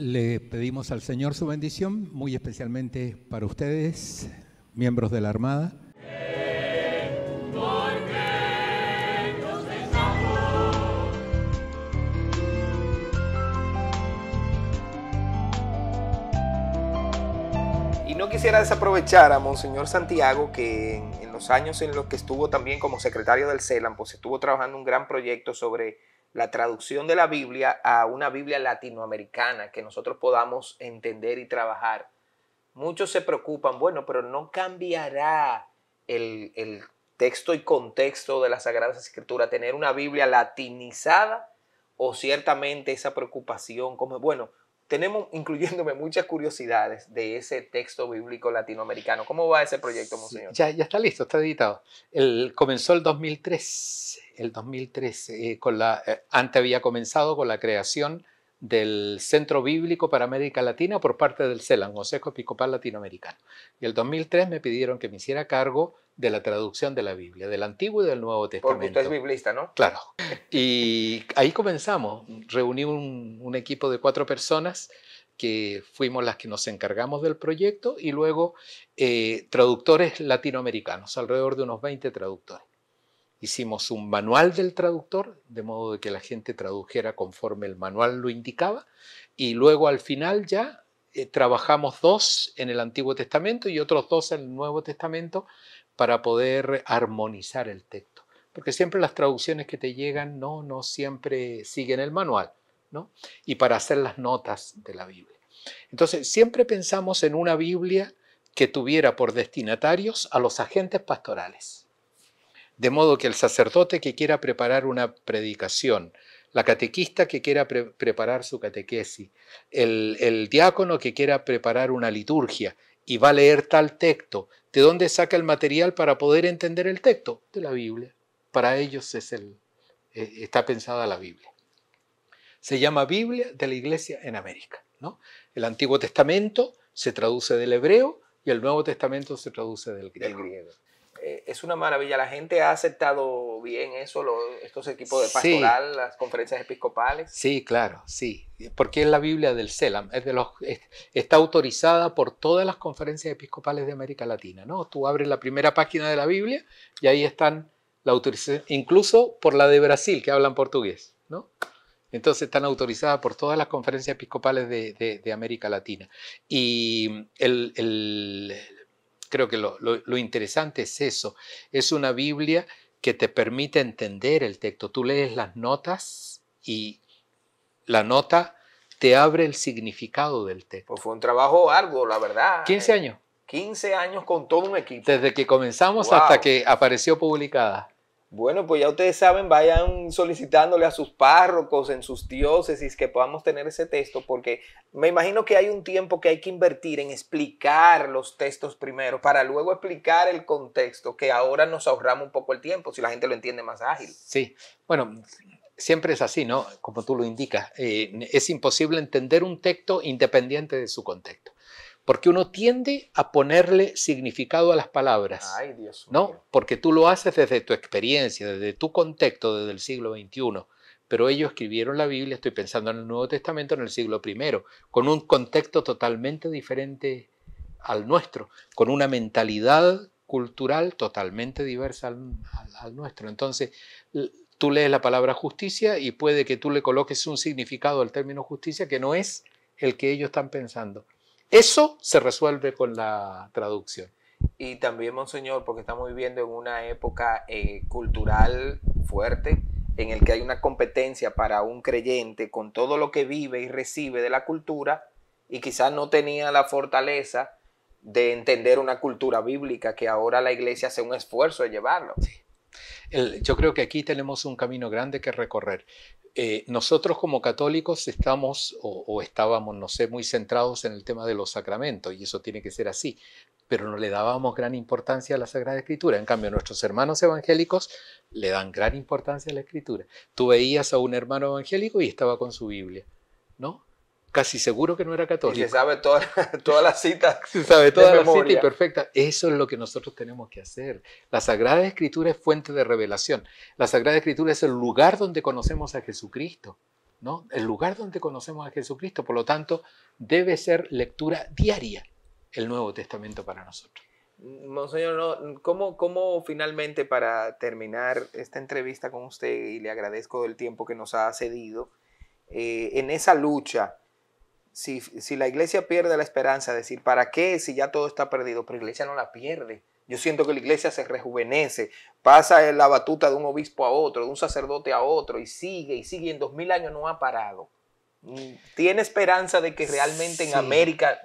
Le pedimos al Señor su bendición, muy especialmente para ustedes, miembros de la Armada. Y no quisiera desaprovechar a Monseñor Santiago, que en, los años en los que estuvo también como secretario del CELAM, pues estuvo trabajando un gran proyecto sobre la traducción de la Biblia a una Biblia latinoamericana que nosotros podamos entender y trabajar. Muchos se preocupan, bueno, pero no cambiará el, texto y contexto de la Sagradas Escritura. tener una Biblia latinizada o ciertamente esa preocupación como, bueno, tenemos, incluyéndome, muchas curiosidades de ese texto bíblico latinoamericano. ¿Cómo va ese proyecto, Monseñor? Ya, ya está listo, está editado. comenzó el 2003, el eh, con la, eh, antes había comenzado con la creación del Centro Bíblico para América Latina por parte del CELAN, Consejo Episcopal Latinoamericano. Y el 2003 me pidieron que me hiciera cargo de la traducción de la Biblia, del Antiguo y del Nuevo Testamento. Porque usted es biblista, ¿no? Claro. Y ahí comenzamos. Reuní un, equipo de cuatro personas que fuimos las que nos encargamos del proyecto y luego eh, traductores latinoamericanos, alrededor de unos 20 traductores. Hicimos un manual del traductor, de modo de que la gente tradujera conforme el manual lo indicaba, y luego al final ya eh, trabajamos dos en el Antiguo Testamento y otros dos en el Nuevo Testamento para poder armonizar el texto. Porque siempre las traducciones que te llegan no, no siempre siguen el manual, ¿no? Y para hacer las notas de la Biblia. Entonces, siempre pensamos en una Biblia que tuviera por destinatarios a los agentes pastorales. De modo que el sacerdote que quiera preparar una predicación, la catequista que quiera preparar su catequesis, el diácono que quiera preparar una liturgia y va a leer tal texto ¿De dónde saca el material para poder entender el texto? De la Biblia. Para ellos es el, eh, está pensada la Biblia. Se llama Biblia de la Iglesia en América. ¿no? El Antiguo Testamento se traduce del hebreo y el Nuevo Testamento se traduce del griego. Del griego. Eh, es una maravilla. La gente ha aceptado bien eso, estos equipos de pastoral, las conferencias episcopales. Sí, claro, sí. Porque es la Biblia del SELAM es de los, está autorizada por todas las conferencias episcopales de América Latina. ¿no? Tú abres la primera página de la Biblia y ahí están la autorización, incluso por la de Brasil, que hablan portugués. ¿no? Entonces están autorizadas por todas las conferencias episcopales de, América Latina. Y el, creo que lo, lo, interesante es eso. Es una Biblia que te permite entender el texto. Tú lees las notas y la nota te abre el significado del texto. Pues fue un trabajo arduo, la verdad. 15 eh. años. 15 años con todo un equipo. Desde que comenzamos hasta que apareció publicada. Bueno, pues ya ustedes saben, vayan solicitándole a sus párrocos en sus diócesis que podamos tener ese texto, porque me imagino que hay un tiempo que hay que invertir en explicar los textos primero, para luego explicar el contexto, que ahora nos ahorramos un poco el tiempo, si la gente lo entiende más ágil. Sí, bueno, siempre es así, ¿no? Como tú lo indicas, eh, es imposible entender un texto independiente de su contexto. Porque uno tiende a ponerle significado a las palabras. ¿no? Porque tú lo haces desde tu experiencia, desde tu contexto, desde el siglo XXI. Pero ellos escribieron la Biblia, estoy pensando en el Nuevo Testamento, en el siglo I, con un contexto totalmente diferente al nuestro, con una mentalidad cultural totalmente diversa al nuestro. Entonces, tú lees la palabra justicia y puede que tú le coloques un significado al término justicia que no es el que ellos están pensando. Eso se resuelve con la traducción. Y también, Monseñor, porque estamos viviendo en una época eh, cultural fuerte, en el que hay una competencia para un creyente con todo lo que vive y recibe de la cultura, y quizás no tenía la fortaleza de entender una cultura bíblica que ahora la iglesia hace un esfuerzo de llevarlo yo creo que aquí tenemos un camino grande que recorrer. Eh, nosotros como católicos estamos o, o, estábamos, no sé, muy centrados en el tema de los sacramentos y eso tiene que ser así, pero no le dábamos gran importancia a la Sagrada Escritura. En cambio, nuestros hermanos evangélicos le dan gran importancia a la Escritura. Tú veías a un hermano evangélico y estaba con su Biblia, ¿no? casi seguro que no era católico. Y se sabe todas toda las citas. Se sabe todas las citas y perfecta. Eso es lo que nosotros tenemos que hacer. La Sagrada Escritura es fuente de revelación. La Sagrada Escritura es el lugar donde conocemos a Jesucristo. ¿no? El lugar donde conocemos a Jesucristo. Por lo tanto, debe ser lectura diaria el Nuevo Testamento para nosotros. Monseñor, ¿cómo, finalmente para terminar esta entrevista con usted y le agradezco el tiempo que nos ha cedido, eh, en esa lucha si, la iglesia pierde la esperanza, decir, ¿para qué si ya todo está perdido? Pero la iglesia no la pierde. Yo siento que la iglesia se rejuvenece, pasa la batuta de un obispo a otro, de un sacerdote a otro, y sigue y sigue, en dos mil años no ha parado. Mm, ¿Tiene esperanza de que realmente en América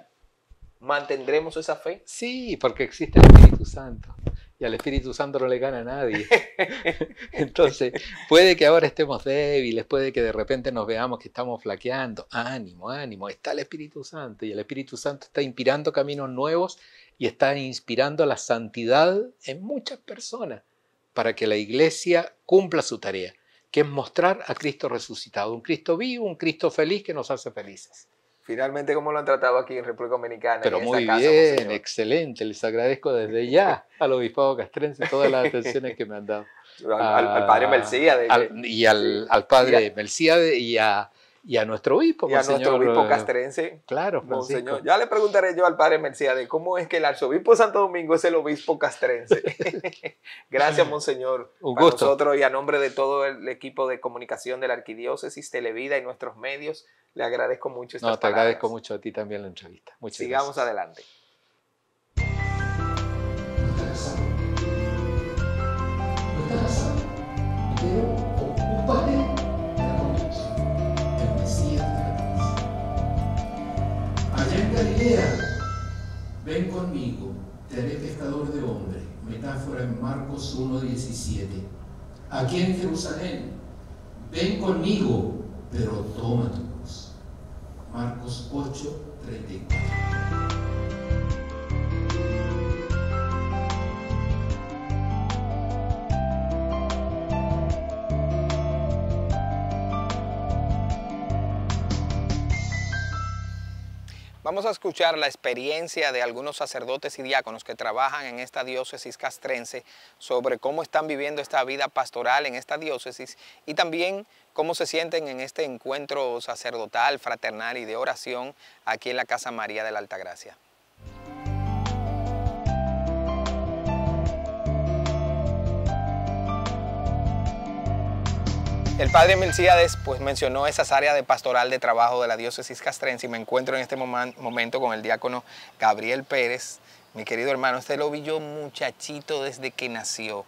mantendremos esa fe? Sí, porque existe el Espíritu Santo y al Espíritu Santo no le gana a nadie. Entonces, puede que ahora estemos débiles, puede que de repente nos veamos que estamos flaqueando. Ánimo, ánimo, está el Espíritu Santo y el Espíritu Santo está inspirando caminos nuevos y está inspirando la santidad en muchas personas para que la iglesia cumpla su tarea, que es mostrar a Cristo resucitado, un Cristo vivo, un Cristo feliz que nos hace felices finalmente cómo lo han tratado aquí en República Dominicana. Pero muy bien, excelente. Les agradezco desde ya al obispado castrense todas las atenciones que me han dado. Al, al, padre Melcía. De, y al, al padre Melcía y a y a nuestro obispo. Y a nuestro obispo castrense. Claro, Monseñor. Ya le preguntaré yo al padre Mercedes cómo es que el arzobispo de Santo Domingo es el obispo castrense. Gracias, Monseñor. Un gusto. nosotros y a nombre de todo el equipo de comunicación de la Arquidiócesis, Televida y nuestros medios, le agradezco mucho estas No, te agradezco mucho a ti también la entrevista. Muchas Sigamos adelante. en Marcos 1.17. Aquí en Jerusalén, ven conmigo, pero toma tu Marcos 8.34. Vamos a escuchar la experiencia de algunos sacerdotes y diáconos que trabajan en esta diócesis castrense sobre cómo están viviendo esta vida pastoral en esta diócesis y también cómo se sienten en este encuentro sacerdotal, fraternal y de oración aquí en la Casa María de la Altagracia. El padre Melciades pues, mencionó esas áreas de pastoral de trabajo de la diócesis castrense y me encuentro en este momento con el diácono Gabriel Pérez. Mi querido hermano, este lo vi yo muchachito desde que nació.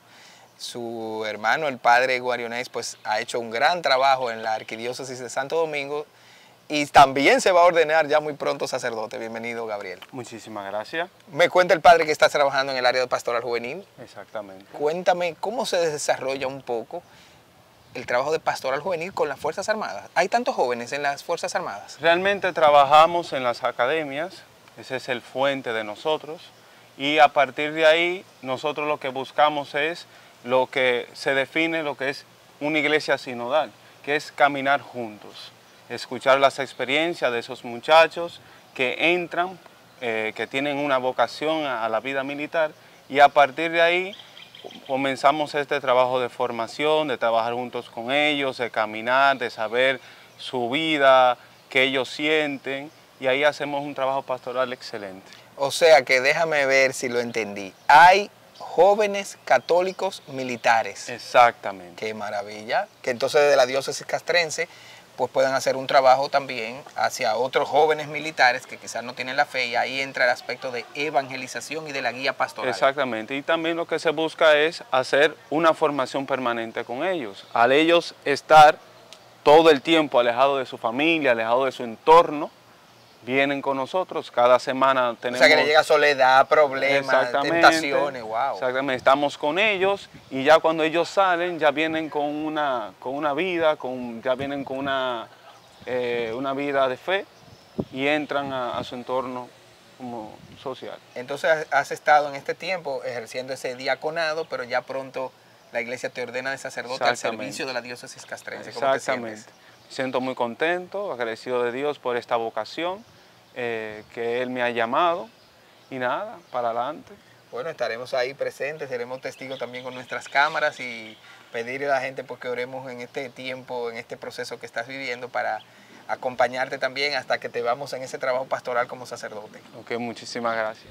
Su hermano, el padre Guarionés, pues ha hecho un gran trabajo en la arquidiócesis de Santo Domingo y también se va a ordenar ya muy pronto sacerdote. Bienvenido, Gabriel. Muchísimas gracias. Me cuenta el padre que está trabajando en el área de pastoral juvenil. Exactamente. Cuéntame cómo se desarrolla un poco el trabajo de pastoral juvenil con las Fuerzas Armadas? ¿Hay tantos jóvenes en las Fuerzas Armadas? Realmente trabajamos en las academias, ese es el fuente de nosotros, y a partir de ahí nosotros lo que buscamos es lo que se define lo que es una iglesia sinodal, que es caminar juntos, escuchar las experiencias de esos muchachos que entran, eh, que tienen una vocación a la vida militar, y a partir de ahí comenzamos este trabajo de formación, de trabajar juntos con ellos, de caminar, de saber su vida, qué ellos sienten, y ahí hacemos un trabajo pastoral excelente. O sea que déjame ver si lo entendí. Hay jóvenes católicos militares. Exactamente. Qué maravilla. Que entonces de la diócesis castrense pues puedan hacer un trabajo también hacia otros jóvenes militares que quizás no tienen la fe y ahí entra el aspecto de evangelización y de la guía pastoral. Exactamente, y también lo que se busca es hacer una formación permanente con ellos. Al ellos estar todo el tiempo alejado de su familia, alejado de su entorno, vienen con nosotros. Cada semana tenemos... O sea, que le llega soledad, problemas, tentaciones, wow. Exactamente, estamos con ellos y ya cuando ellos salen ya vienen con una, con una vida, con, ya vienen con una, eh, una vida de fe y entran a, su entorno social. Entonces has estado en este tiempo ejerciendo ese diaconado, pero ya pronto la iglesia te ordena de sacerdote al servicio de la diócesis castrense. Exactamente siento muy contento, agradecido de Dios por esta vocación eh, que Él me ha llamado y nada, para adelante. Bueno, estaremos ahí presentes, seremos testigos también con nuestras cámaras y pedirle a la gente porque pues, oremos en este tiempo, en este proceso que estás viviendo para acompañarte también hasta que te vamos en ese trabajo pastoral como sacerdote. Ok, muchísimas gracias.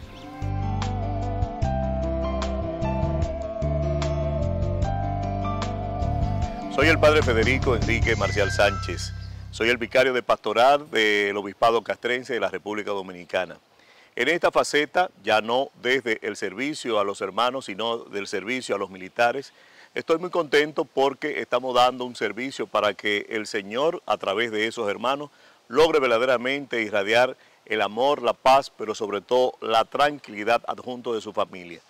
Soy el padre Federico Enrique Marcial Sánchez. Soy el vicario de pastoral del Obispado Castrense de la República Dominicana. En esta faceta, ya no desde el servicio a los hermanos, sino del servicio a los militares, estoy muy contento porque estamos dando un servicio para que el Señor, a través de esos hermanos, logre verdaderamente irradiar el amor, la paz, pero sobre todo la tranquilidad adjunto de su familia.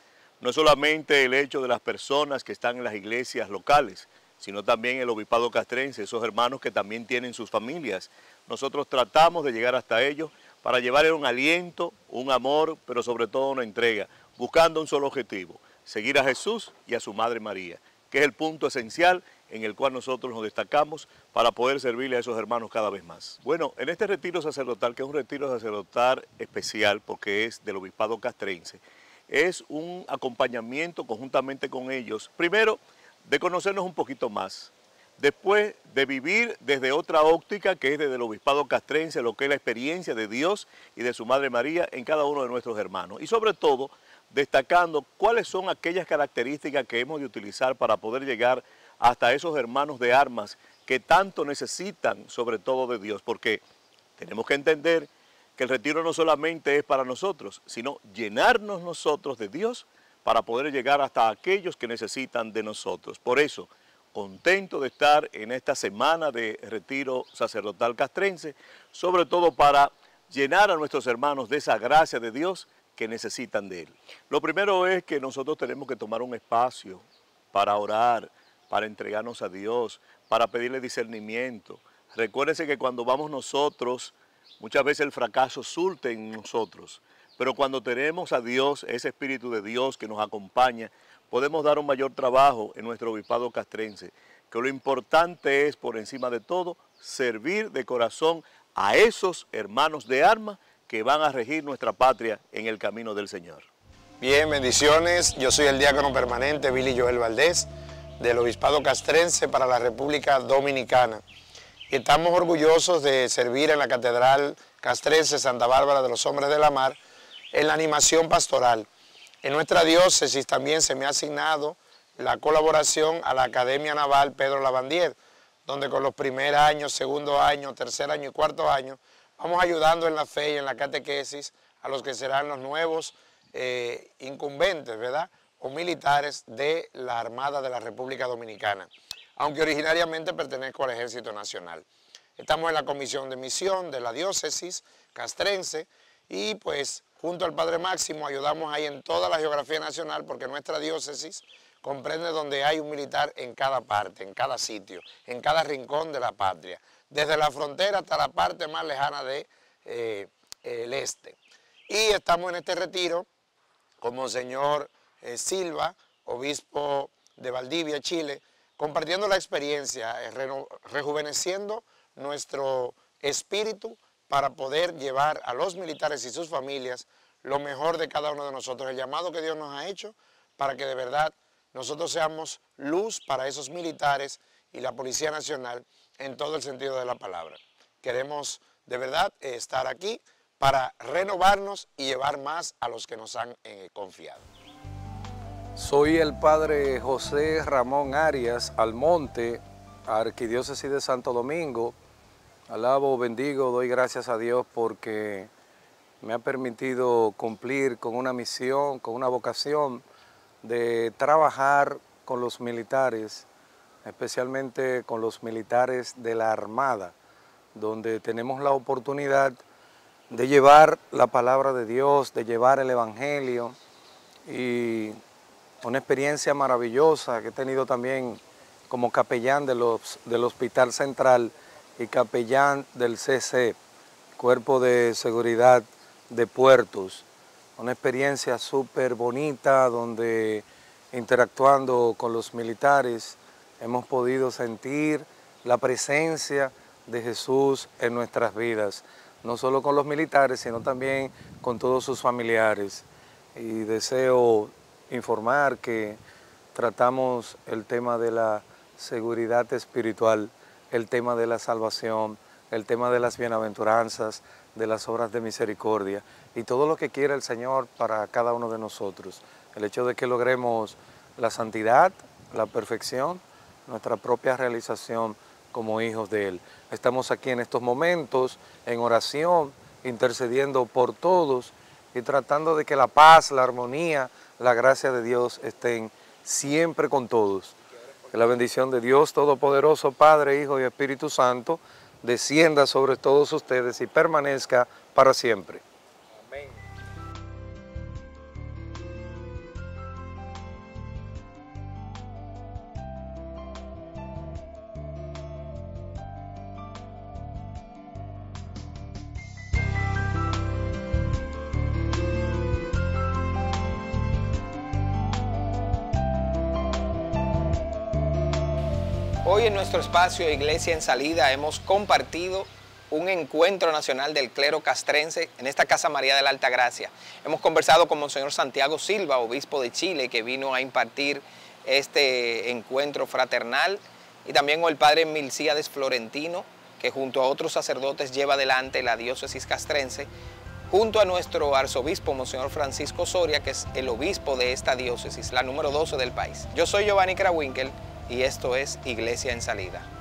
No solamente el hecho de las personas que están en las iglesias locales, sino también el obispado castrense, esos hermanos que también tienen sus familias. Nosotros tratamos de llegar hasta ellos para llevarles un aliento, un amor, pero sobre todo una entrega, buscando un solo objetivo, seguir a Jesús y a su Madre María, que es el punto esencial en el cual nosotros nos destacamos para poder servirle a esos hermanos cada vez más. Bueno, en este retiro sacerdotal, que es un retiro sacerdotal especial porque es del obispado castrense, es un acompañamiento conjuntamente con ellos. Primero, de conocernos un poquito más, después de vivir desde otra óptica que es desde el obispado castrense, lo que es la experiencia de Dios y de su Madre María en cada uno de nuestros hermanos. Y sobre todo, destacando cuáles son aquellas características que hemos de utilizar para poder llegar hasta esos hermanos de armas que tanto necesitan, sobre todo de Dios, porque tenemos que entender que el retiro no solamente es para nosotros, sino llenarnos nosotros de Dios para poder llegar hasta aquellos que necesitan de nosotros. Por eso, contento de estar en esta semana de retiro sacerdotal castrense, sobre todo para llenar a nuestros hermanos de esa gracia de Dios que necesitan de Él. Lo primero es que nosotros tenemos que tomar un espacio para orar, para entregarnos a Dios, para pedirle discernimiento. Recuérdense que cuando vamos nosotros, muchas veces el fracaso surte en nosotros. Pero cuando tenemos a Dios, ese Espíritu de Dios que nos acompaña, podemos dar un mayor trabajo en nuestro obispado castrense, que lo importante es, por encima de todo, servir de corazón a esos hermanos de arma que van a regir nuestra patria en el camino del Señor. Bien, bendiciones. Yo soy el diácono permanente Billy Joel Valdés, del Obispado Castrense para la República Dominicana. Estamos orgullosos de servir en la Catedral Castrense Santa Bárbara de los Hombres de la Mar, en la animación pastoral. En nuestra diócesis también se me ha asignado la colaboración a la Academia Naval Pedro Lavandier, donde con los primeros año, segundo año, tercer año y cuarto año, vamos ayudando en la fe y en la catequesis a los que serán los nuevos eh, incumbentes, ¿verdad? O militares de la Armada de la República Dominicana, aunque originariamente pertenezco al Ejército Nacional. Estamos en la Comisión de Misión de la Diócesis Castrense y pues Junto al Padre Máximo ayudamos ahí en toda la geografía nacional porque nuestra diócesis comprende donde hay un militar en cada parte, en cada sitio, en cada rincón de la patria, desde la frontera hasta la parte más lejana del eh, este. Y estamos en este retiro como señor eh, Silva, obispo de Valdivia, Chile, compartiendo la experiencia, eh, rejuveneciendo nuestro espíritu para poder llevar a los militares y sus familias lo mejor de cada uno de nosotros, el llamado que Dios nos ha hecho para que de verdad nosotros seamos luz para esos militares y la Policía Nacional en todo el sentido de la palabra. Queremos de verdad eh, estar aquí para renovarnos y llevar más a los que nos han eh, confiado. Soy el padre José Ramón Arias Almonte, Arquidiócesis de Santo Domingo, Alabo, bendigo, doy gracias a Dios porque me ha permitido cumplir con una misión, con una vocación de trabajar con los militares, especialmente con los militares de la Armada, donde tenemos la oportunidad de llevar la palabra de Dios, de llevar el Evangelio y una experiencia maravillosa que he tenido también como capellán del, del Hospital Central y capellán del CC, Cuerpo de Seguridad de Puertos. Una experiencia súper bonita donde interactuando con los militares hemos podido sentir la presencia de Jesús en nuestras vidas, no solo con los militares, sino también con todos sus familiares. Y deseo informar que tratamos el tema de la seguridad espiritual el tema de la salvación, el tema de las bienaventuranzas, de las obras de misericordia y todo lo que quiera el Señor para cada uno de nosotros. El hecho de que logremos la santidad, la perfección, nuestra propia realización como hijos de Él. Estamos aquí en estos momentos en oración, intercediendo por todos y tratando de que la paz, la armonía, la gracia de Dios estén siempre con todos. Que la bendición de Dios Todopoderoso, Padre, Hijo y Espíritu Santo, descienda sobre todos ustedes y permanezca para siempre. espacio Iglesia en Salida hemos compartido un encuentro nacional del clero castrense en esta Casa María de la Alta Gracia. Hemos conversado con Monseñor Santiago Silva, obispo de Chile, que vino a impartir este encuentro fraternal, y también con el padre Milcíades Florentino, que junto a otros sacerdotes lleva adelante la diócesis castrense, junto a nuestro arzobispo, Monseñor Francisco Soria, que es el obispo de esta diócesis, la número 12 del país. Yo soy Giovanni Krawinkel y esto es Iglesia en Salida.